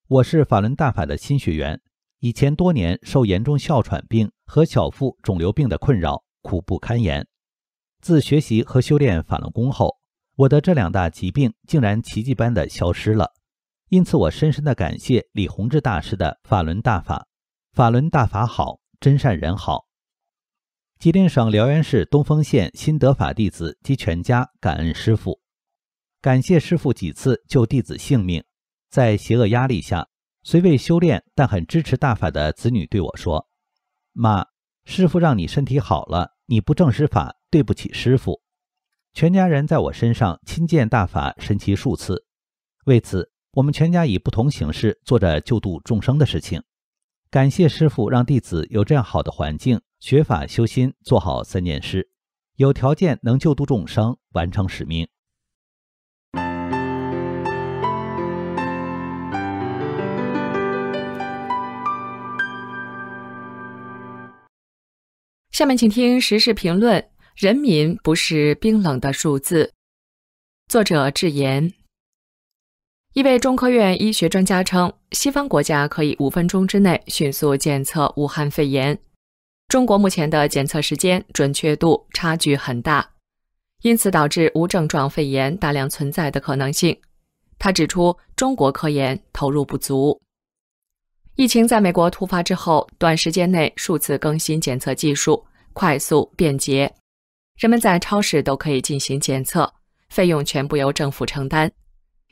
我是法轮大法的新学员，以前多年受严重哮喘病和小腹肿瘤病的困扰，苦不堪言。自学习和修炼法轮功后，我的这两大疾病竟然奇迹般的消失了。因此，我深深地感谢李洪志大师的法轮大法。法轮大法好，真善人好。吉林省辽源市东丰县新德法弟子及全家感恩师父。感谢师傅几次救弟子性命，在邪恶压力下虽未修炼，但很支持大法的子女对我说：“妈，师傅让你身体好了，你不正施法，对不起师傅。”全家人在我身上亲见大法神奇数次，为此我们全家以不同形式做着救度众生的事情。感谢师傅让弟子有这样好的环境，学法修心，做好三件事，有条件能救度众生，完成使命。下面请听时事评论：人民不是冰冷的数字。作者：智言。一位中科院医学专家称，西方国家可以五分钟之内迅速检测武汉肺炎，中国目前的检测时间、准确度差距很大，因此导致无症状肺炎大量存在的可能性。他指出，中国科研投入不足。疫情在美国突发之后，短时间内数次更新检测技术。快速便捷，人们在超市都可以进行检测，费用全部由政府承担。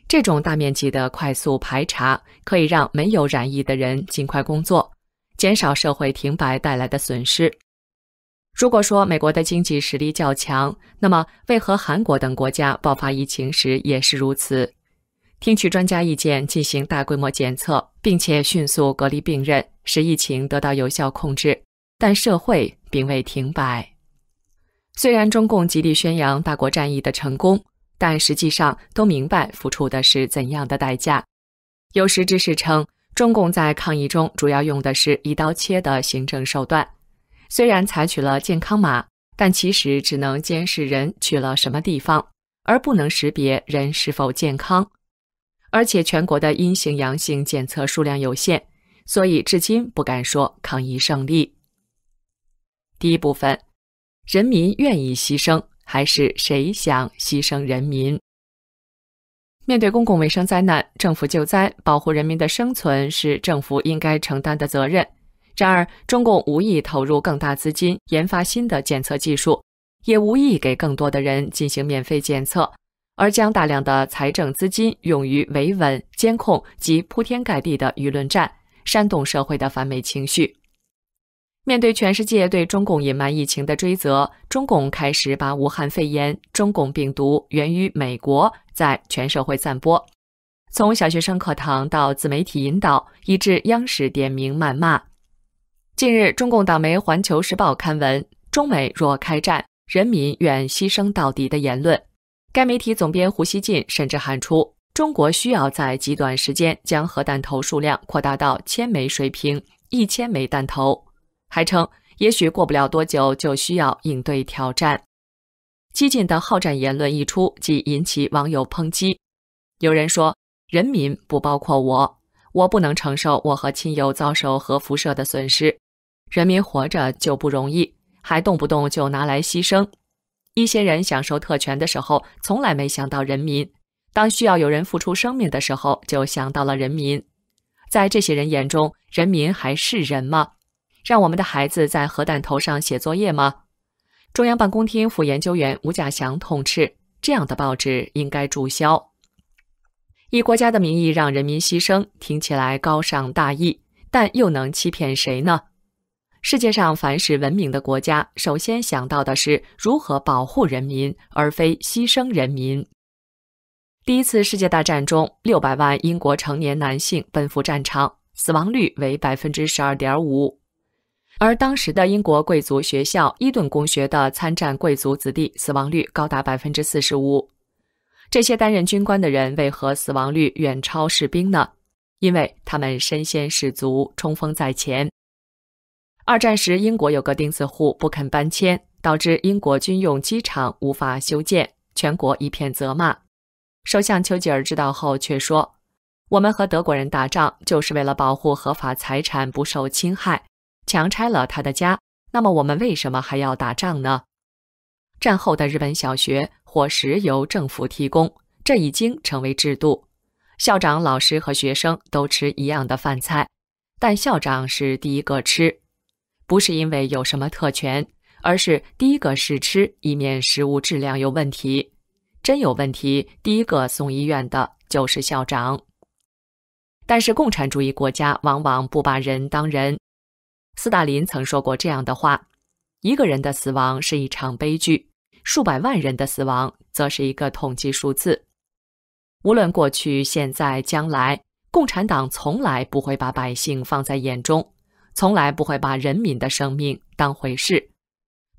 这种大面积的快速排查可以让没有染疫的人尽快工作，减少社会停摆带来的损失。如果说美国的经济实力较强，那么为何韩国等国家爆发疫情时也是如此？听取专家意见，进行大规模检测，并且迅速隔离病人，使疫情得到有效控制。但社会并未停摆。虽然中共极力宣扬大国战役的成功，但实际上都明白付出的是怎样的代价。有识之士称，中共在抗疫中主要用的是一刀切的行政手段。虽然采取了健康码，但其实只能监视人去了什么地方，而不能识别人是否健康。而且全国的阴性阳性检测数量有限，所以至今不敢说抗疫胜利。第一部分，人民愿意牺牲还是谁想牺牲人民？面对公共卫生灾难，政府救灾、保护人民的生存是政府应该承担的责任。然而，中共无意投入更大资金研发新的检测技术，也无意给更多的人进行免费检测，而将大量的财政资金用于维稳、监控及铺天盖地的舆论战，煽动社会的反美情绪。面对全世界对中共隐瞒疫情的追责，中共开始把武汉肺炎、中共病毒源于美国，在全社会散播，从小学生课堂到自媒体引导，以致央视点名谩骂。近日，中共党媒《环球时报》刊文，中美若开战，人民愿牺牲到底的言论。该媒体总编胡锡进甚至喊出：“中国需要在极短时间将核弹头数量扩大到千枚水平，一千枚弹头。”还称，也许过不了多久就需要应对挑战。激进的好战言论一出，即引起网友抨击。有人说：“人民不包括我，我不能承受我和亲友遭受核辐射的损失。人民活着就不容易，还动不动就拿来牺牲。”一些人享受特权的时候，从来没想到人民；当需要有人付出生命的时候，就想到了人民。在这些人眼中，人民还是人吗？让我们的孩子在核弹头上写作业吗？中央办公厅副研究员吴稼祥痛斥：这样的报纸应该注销。以国家的名义让人民牺牲，听起来高尚大义，但又能欺骗谁呢？世界上凡是文明的国家，首先想到的是如何保护人民，而非牺牲人民。第一次世界大战中，六百万英国成年男性奔赴战场，死亡率为百分之十二点五。而当时的英国贵族学校伊顿公学的参战贵族子弟死亡率高达百分之四十五，这些担任军官的人为何死亡率远超士兵呢？因为他们身先士卒，冲锋在前。二战时，英国有个钉子户不肯搬迁，导致英国军用机场无法修建，全国一片责骂。首相丘吉尔知道后却说：“我们和德国人打仗，就是为了保护合法财产不受侵害。”强拆了他的家，那么我们为什么还要打仗呢？战后的日本小学伙食由政府提供，这已经成为制度。校长、老师和学生都吃一样的饭菜，但校长是第一个吃，不是因为有什么特权，而是第一个试吃，以免食物质量有问题。真有问题，第一个送医院的就是校长。但是共产主义国家往往不把人当人。斯大林曾说过这样的话：“一个人的死亡是一场悲剧，数百万人的死亡则是一个统计数字。无论过去、现在、将来，共产党从来不会把百姓放在眼中，从来不会把人民的生命当回事，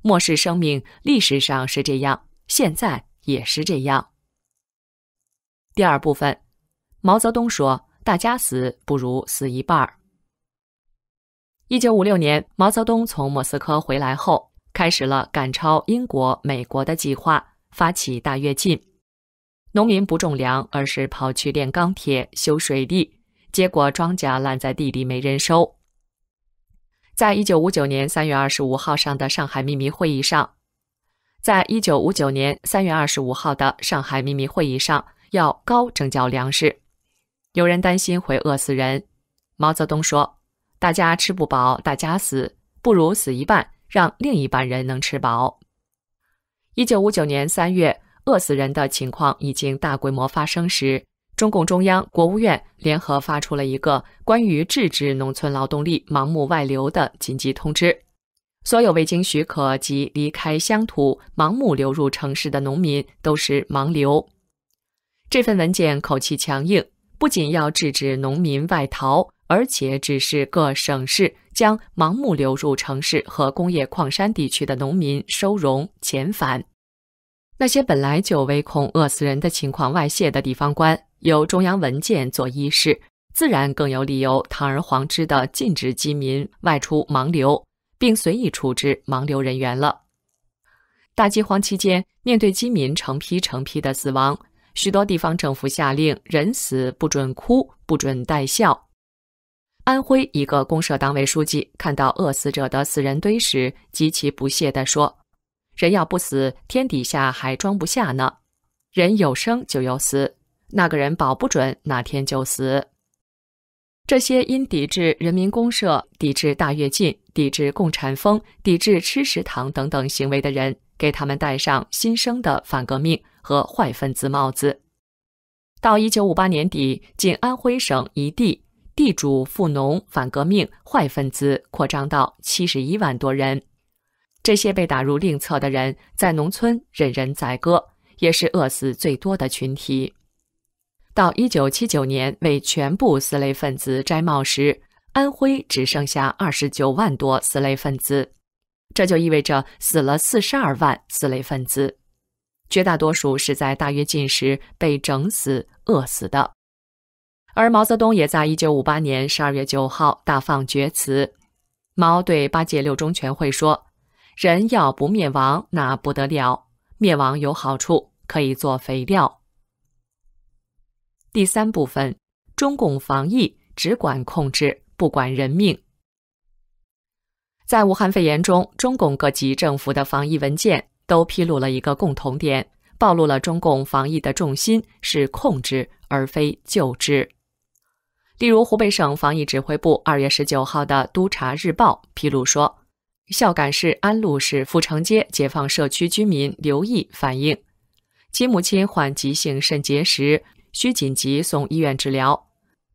漠视生命。历史上是这样，现在也是这样。”第二部分，毛泽东说：“大家死不如死一半。”一九五六年，毛泽东从莫斯科回来后，开始了赶超英国、美国的计划，发起大跃进。农民不种粮，而是跑去炼钢铁、修水利，结果庄稼烂在地里，没人收。在一九五九年三月二十五号上的上海秘密会议上，在一九五九年三月二十五号的上海秘密会议上，要高征缴粮食，有人担心会饿死人。毛泽东说。大家吃不饱，大家死，不如死一半，让另一半人能吃饱。一九五九年三月，饿死人的情况已经大规模发生时，中共中央、国务院联合发出了一个关于制止农村劳动力盲目外流的紧急通知。所有未经许可及离开乡土、盲目流入城市的农民都是盲流。这份文件口气强硬，不仅要制止农民外逃。而且只是各省市将盲目流入城市和工业矿山地区的农民收容遣返，那些本来就唯恐饿死人的情况外泄的地方官，有中央文件做依事，自然更有理由堂而皇之的禁止饥民外出盲流，并随意处置盲流人员了。大饥荒期间，面对饥民成批成批的死亡，许多地方政府下令：人死不准哭，不准带笑，安徽一个公社党委书记看到饿死者的死人堆时，极其不屑地说：“人要不死，天底下还装不下呢。人有生就有死，那个人保不准哪天就死。”这些因抵制人民公社、抵制大跃进、抵制共产风、抵制吃食堂等等行为的人，给他们戴上新生的反革命和坏分子帽子。到一九五八年底，仅安徽省一地。地主、富农、反革命、坏分子扩张到七十一万多人。这些被打入另册的人，在农村任人宰割，也是饿死最多的群体。到一九七九年为全部四类分子摘帽时，安徽只剩下二十九万多四类分子，这就意味着死了四十二万四类分子，绝大多数是在大跃进时被整死、饿死的。而毛泽东也在一九五八年十二月九号大放厥词，毛对八届六中全会说：“人要不灭亡，那不得了；灭亡有好处，可以做肥料。”第三部分，中共防疫只管控制，不管人命。在武汉肺炎中，中共各级政府的防疫文件都披露了一个共同点，暴露了中共防疫的重心是控制，而非救治。例如，湖北省防疫指挥部二月十九号的督查日报披露说，孝感市安陆市阜城街解放社区居民刘毅反映，其母亲患急性肾结石，需紧急送医院治疗，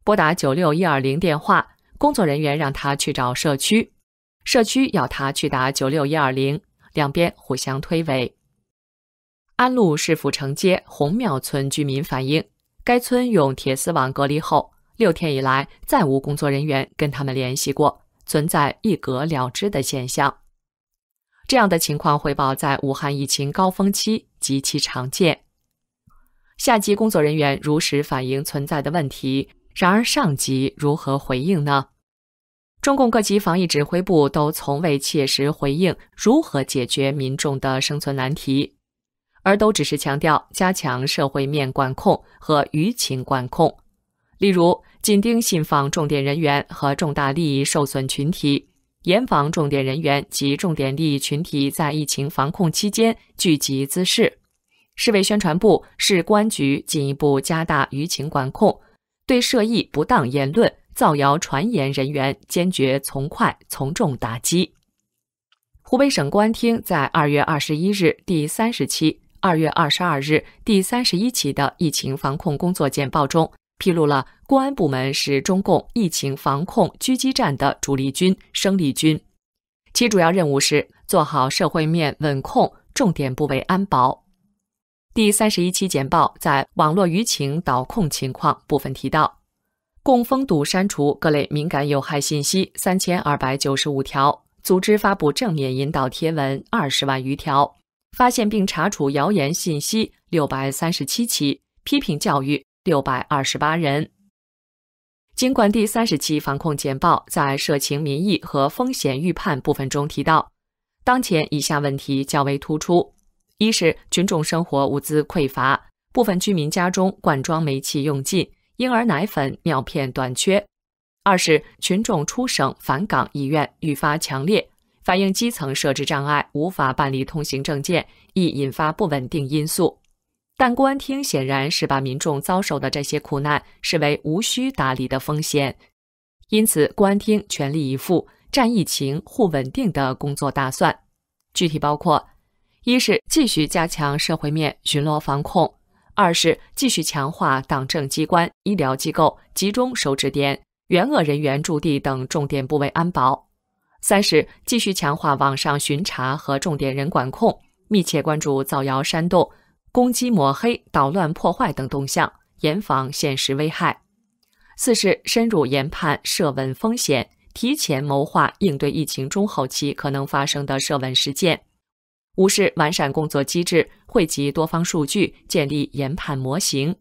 拨打九六一二零电话，工作人员让他去找社区，社区要他去打九六一二零，两边互相推诿。安陆市府城街红庙村居民反映，该村用铁丝网隔离后。六天以来，再无工作人员跟他们联系过，存在一隔了之的现象。这样的情况汇报在武汉疫情高峰期极其常见。下级工作人员如实反映存在的问题，然而上级如何回应呢？中共各级防疫指挥部都从未切实回应如何解决民众的生存难题，而都只是强调加强社会面管控和舆情管控。例如，紧盯信访重点人员和重大利益受损群体，严防重点人员及重点利益群体在疫情防控期间聚集滋事。市委宣传部、市公安局进一步加大舆情管控，对涉疫不当言论、造谣传言人员坚决从快从重打击。湖北省公安厅在二月二十一日第三十期、二月二十二日第三十一期的疫情防控工作简报中。披露了公安部门是中共疫情防控狙击战的主力军、生力军，其主要任务是做好社会面稳控、重点部位安保。第三十一期简报在网络舆情导控情况部分提到，共封堵删除各类敏感有害信息三千二百九十五条，组织发布正面引导贴文二十万余条，发现并查处谣言信息六百三十七起，批评教育。六百二十八人。尽管第三十期防控简报在社情民意和风险预判部分中提到，当前以下问题较为突出：一是群众生活物资匮乏，部分居民家中罐装煤气用尽，婴儿奶粉、尿片短缺；二是群众出省返港意愿愈发强烈，反映基层设置障碍，无法办理通行证件，易引发不稳定因素。但公安厅显然是把民众遭受的这些苦难视为无需打理的风险，因此公安厅全力以赴战疫情、护稳定的工作打算，具体包括：一是继续加强社会面巡逻防控；二是继续强化党政机关、医疗机构、集中收治点、原恶人员驻地等重点部位安保；三是继续强化网上巡查和重点人管控，密切关注造谣煽动。攻击、抹黑、捣乱、破坏等动向，严防现实危害。四是深入研判涉稳风险，提前谋划应对疫情中后期可能发生的涉稳事件。五是完善工作机制，汇集多方数据，建立研判模型。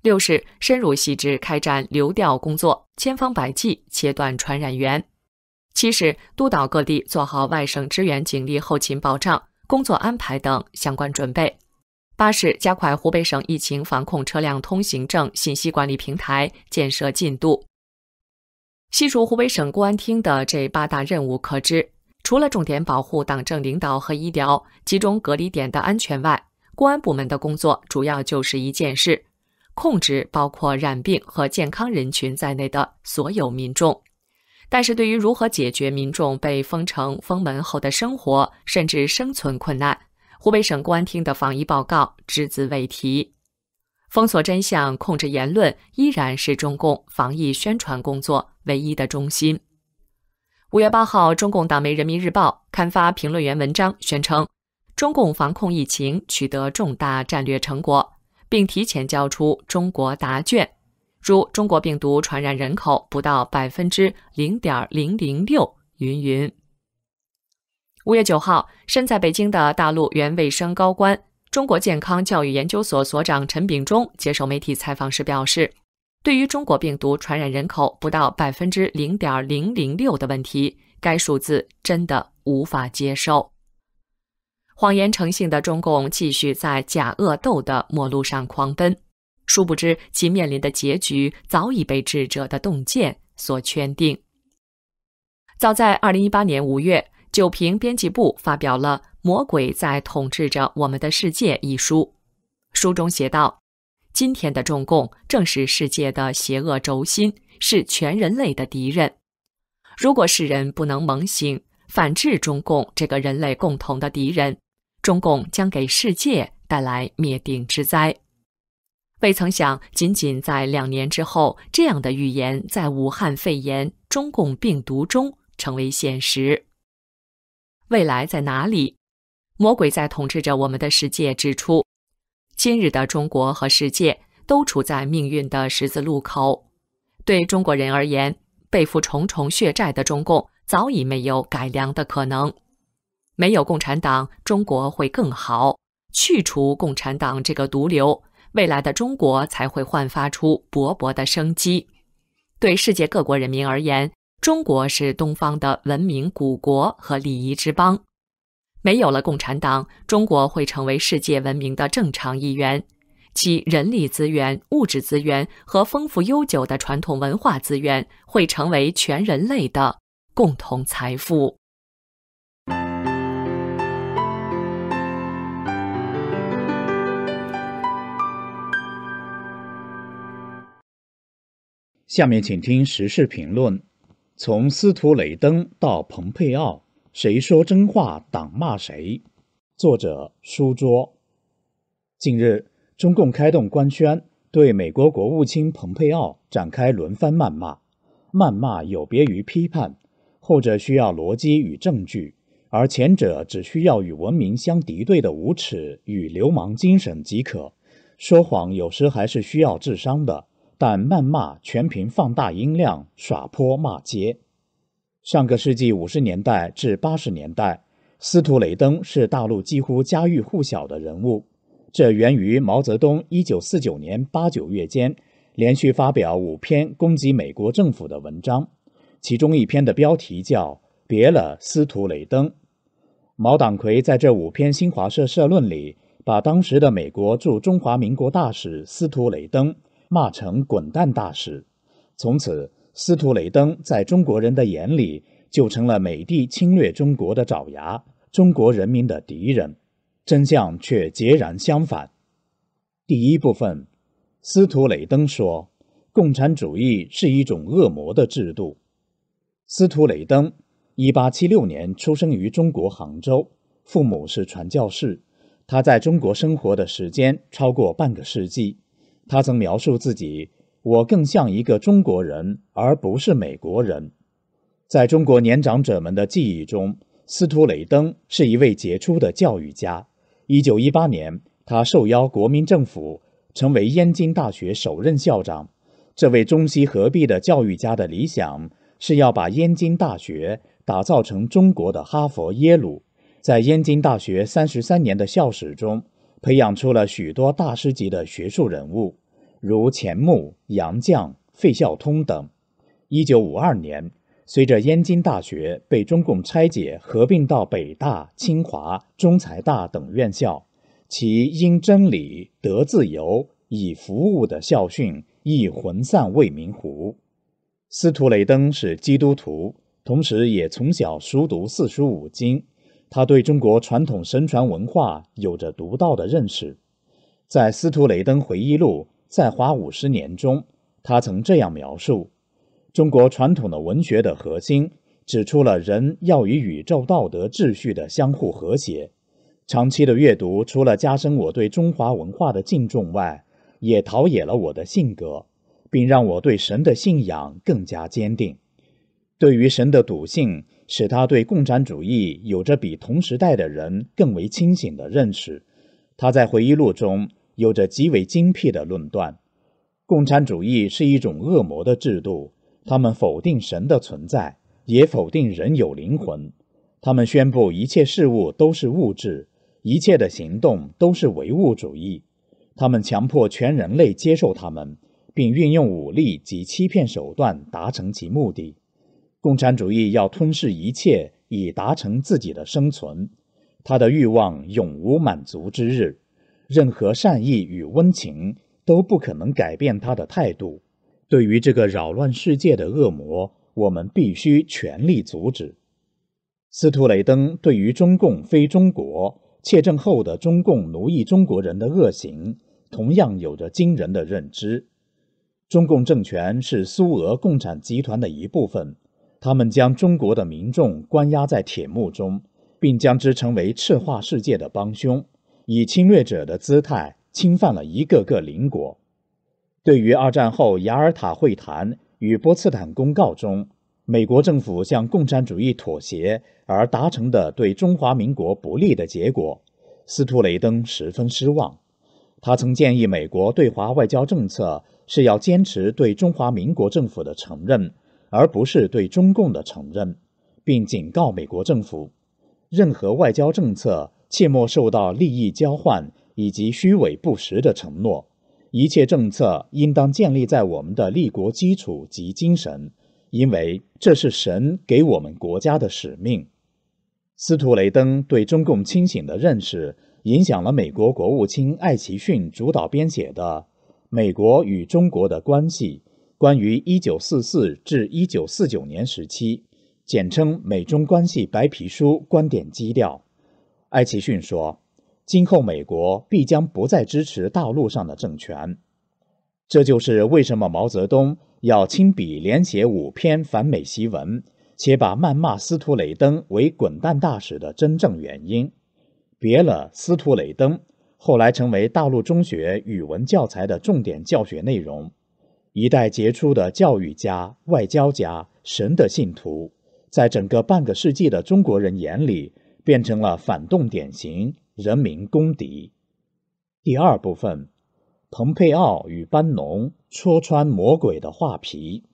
六是深入细致开展流调工作，千方百计切断传染源。七是督导各地做好外省支援警力后勤保障、工作安排等相关准备。八是加快湖北省疫情防控车辆通行证信息管理平台建设进度。细数湖北省公安厅的这八大任务可知，除了重点保护党政领导和医疗集中隔离点的安全外，公安部门的工作主要就是一件事：控制包括染病和健康人群在内的所有民众。但是，对于如何解决民众被封城、封门后的生活甚至生存困难，湖北省公安厅的防疫报告只字未提，封锁真相、控制言论依然是中共防疫宣传工作唯一的中心。五月八号，中共党媒《人民日报》刊发评论员文章，宣称中共防控疫情取得重大战略成果，并提前交出中国答卷，如中国病毒传染人口不到百分之零点零零六，云云。五月九号，身在北京的大陆原卫生高官、中国健康教育研究所所长陈炳忠接受媒体采访时表示：“对于中国病毒传染人口不到百分之零点零零六的问题，该数字真的无法接受。”谎言成性的中共继续在假恶斗的末路上狂奔，殊不知其面临的结局早已被智者的洞见所圈定。早在二零一八年五月。酒平编辑部发表了《魔鬼在统治着我们的世界》一书，书中写道：“今天的中共正是世界的邪恶轴心，是全人类的敌人。如果世人不能猛醒，反制中共这个人类共同的敌人，中共将给世界带来灭顶之灾。”未曾想，仅仅在两年之后，这样的预言在武汉肺炎、中共病毒中成为现实。未来在哪里？魔鬼在统治着我们的世界。指出，今日的中国和世界都处在命运的十字路口。对中国人而言，背负重重血债的中共早已没有改良的可能。没有共产党，中国会更好。去除共产党这个毒瘤，未来的中国才会焕发出勃勃的生机。对世界各国人民而言，中国是东方的文明古国和礼仪之邦，没有了共产党，中国会成为世界文明的正常一员，其人力资源、物质资源和丰富悠久的传统文化资源会成为全人类的共同财富。下面请听时事评论。从司徒雷登到蓬佩奥，谁说真话党骂谁。作者：书桌。近日，中共开动官宣，对美国国务卿蓬佩奥展开轮番谩骂。谩骂有别于批判，后者需要逻辑与证据，而前者只需要与文明相敌对的无耻与流氓精神即可。说谎有时还是需要智商的。但谩骂全凭放大音量耍泼骂街。上个世纪五十年代至八十年代，司徒雷登是大陆几乎家喻户晓的人物。这源于毛泽东一九四九年八九月间连续发表五篇攻击美国政府的文章，其中一篇的标题叫《别了，司徒雷登》。毛党魁在这五篇新华社社论里，把当时的美国驻中华民国大使司徒雷登。骂成滚蛋大使，从此，司徒雷登在中国人的眼里就成了美帝侵略中国的爪牙，中国人民的敌人。真相却截然相反。第一部分，司徒雷登说：“共产主义是一种恶魔的制度。”司徒雷登，一八七六年出生于中国杭州，父母是传教士，他在中国生活的时间超过半个世纪。他曾描述自己：“我更像一个中国人，而不是美国人。”在中国年长者们的记忆中，司徒雷登是一位杰出的教育家。一九一八年，他受邀国民政府成为燕京大学首任校长。这位中西合璧的教育家的理想是要把燕京大学打造成中国的哈佛、耶鲁。在燕京大学三十三年的校史中，培养出了许多大师级的学术人物。如钱穆、杨绛、费孝通等。一九五二年，随着燕京大学被中共拆解，合并到北大、清华、中财大等院校，其“因真理得自由，以服务”的校训亦魂散未明湖。司徒雷登是基督徒，同时也从小熟读四书五经，他对中国传统神传文化有着独到的认识。在司徒雷登回忆录。在华五十年中，他曾这样描述中国传统的文学的核心，指出了人要与宇宙道德秩序的相互和谐。长期的阅读，除了加深我对中华文化的敬重外，也陶冶了我的性格，并让我对神的信仰更加坚定。对于神的笃信，使他对共产主义有着比同时代的人更为清醒的认识。他在回忆录中。有着极为精辟的论断：共产主义是一种恶魔的制度。他们否定神的存在，也否定人有灵魂。他们宣布一切事物都是物质，一切的行动都是唯物主义。他们强迫全人类接受他们，并运用武力及欺骗手段达成其目的。共产主义要吞噬一切，以达成自己的生存。他的欲望永无满足之日。任何善意与温情都不可能改变他的态度。对于这个扰乱世界的恶魔，我们必须全力阻止。斯图雷登对于中共非中国窃政后的中共奴役中国人的恶行，同样有着惊人的认知。中共政权是苏俄共产集团的一部分，他们将中国的民众关押在铁幕中，并将之成为赤化世界的帮凶。以侵略者的姿态侵犯了一个个邻国。对于二战后雅尔塔会谈与波茨坦公告中，美国政府向共产主义妥协而达成的对中华民国不利的结果，斯图雷登十分失望。他曾建议美国对华外交政策是要坚持对中华民国政府的承认，而不是对中共的承认，并警告美国政府，任何外交政策。切莫受到利益交换以及虚伪不实的承诺。一切政策应当建立在我们的立国基础及精神，因为这是神给我们国家的使命。斯图雷登对中共清醒的认识，影响了美国国务卿艾奇逊主导编写的《美国与中国的关系：关于1944至1949年时期（简称美中关系白皮书）》观点基调。艾奇逊说：“今后美国必将不再支持大陆上的政权。”这就是为什么毛泽东要亲笔连写五篇反美檄文，且把谩骂司徒雷登为“滚蛋大使”的真正原因。别了，司徒雷登，后来成为大陆中学语文教材的重点教学内容。一代杰出的教育家、外交家、神的信徒，在整个半个世纪的中国人眼里。变成了反动典型、人民公敌。第二部分，蓬佩奥与班农戳穿魔鬼的画皮。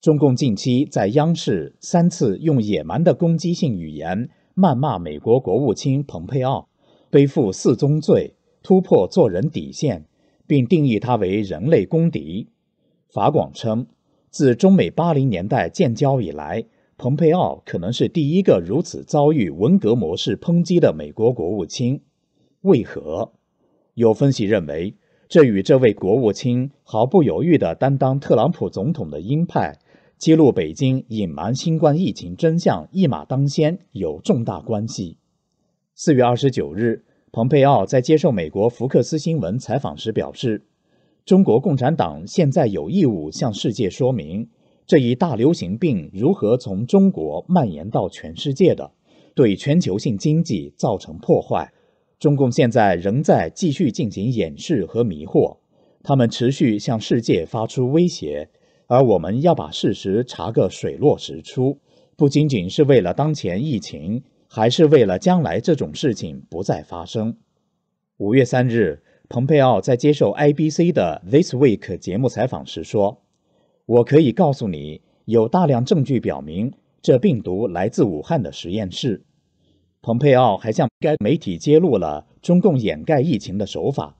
中共近期在央视三次用野蛮的攻击性语言谩骂美国国务卿蓬佩奥，背负四宗罪，突破做人底线，并定义他为人类公敌。法广称，自中美八零年代建交以来。蓬佩奥可能是第一个如此遭遇文革模式抨击的美国国务卿。为何？有分析认为，这与这位国务卿毫不犹豫地担当特朗普总统的鹰派，揭露北京、隐瞒新冠疫情真相、一马当先有重大关系。四月二十九日，蓬佩奥在接受美国福克斯新闻采访时表示：“中国共产党现在有义务向世界说明。”这一大流行病如何从中国蔓延到全世界的，对全球性经济造成破坏？中共现在仍在继续进行掩饰和迷惑，他们持续向世界发出威胁，而我们要把事实查个水落石出，不仅仅是为了当前疫情，还是为了将来这种事情不再发生。五月三日，蓬佩奥在接受 IBC 的 This Week 节目采访时说。我可以告诉你，有大量证据表明，这病毒来自武汉的实验室。蓬佩奥还向该媒体揭露了中共掩盖疫情的手法。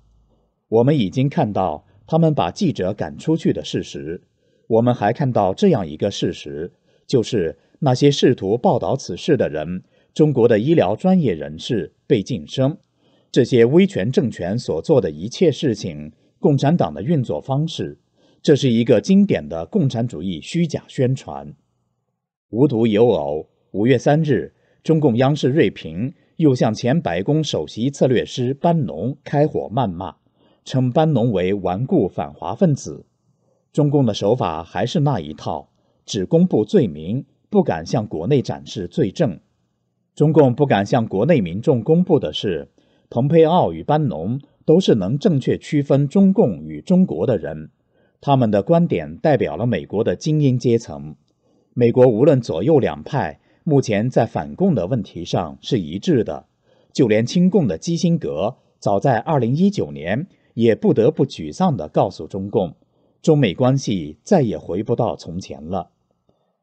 我们已经看到他们把记者赶出去的事实。我们还看到这样一个事实，就是那些试图报道此事的人，中国的医疗专业人士被晋升。这些威权政权所做的一切事情，共产党的运作方式。这是一个经典的共产主义虚假宣传。无独有偶，五月三日，中共央视锐评又向前白宫首席策略师班农开火谩骂，称班农为顽固反华分子。中共的手法还是那一套，只公布罪名，不敢向国内展示罪证。中共不敢向国内民众公布的是，蓬佩奥与班农都是能正确区分中共与中国的人。他们的观点代表了美国的精英阶层。美国无论左右两派，目前在反共的问题上是一致的。就连亲共的基辛格，早在二零一九年也不得不沮丧地告诉中共，中美关系再也回不到从前了。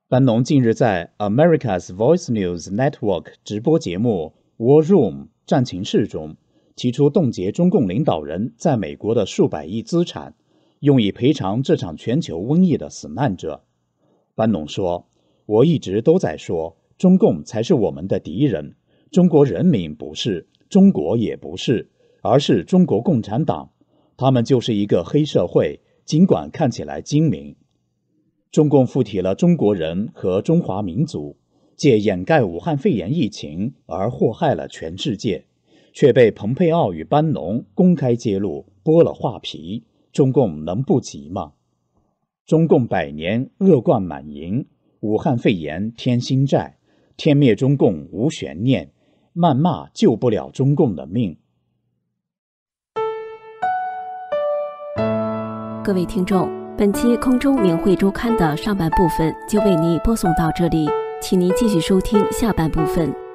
班农近日在 America's Voice News Network 直播节目 War Room 战情室中，提出冻结中共领导人在美国的数百亿资产。用以赔偿这场全球瘟疫的死难者，班农说：“我一直都在说，中共才是我们的敌人，中国人民不是，中国也不是，而是中国共产党，他们就是一个黑社会，尽管看起来精明。中共附体了中国人和中华民族，借掩盖武汉肺炎疫情而祸害了全世界，却被蓬佩奥与班农公开揭露，剥了画皮。”中共能不急吗？中共百年恶贯满盈，武汉肺炎添新债，天灭中共无悬念，谩骂救不了中共的命。各位听众，本期空中名汇周刊的上半部分就为您播送到这里，请您继续收听下半部分。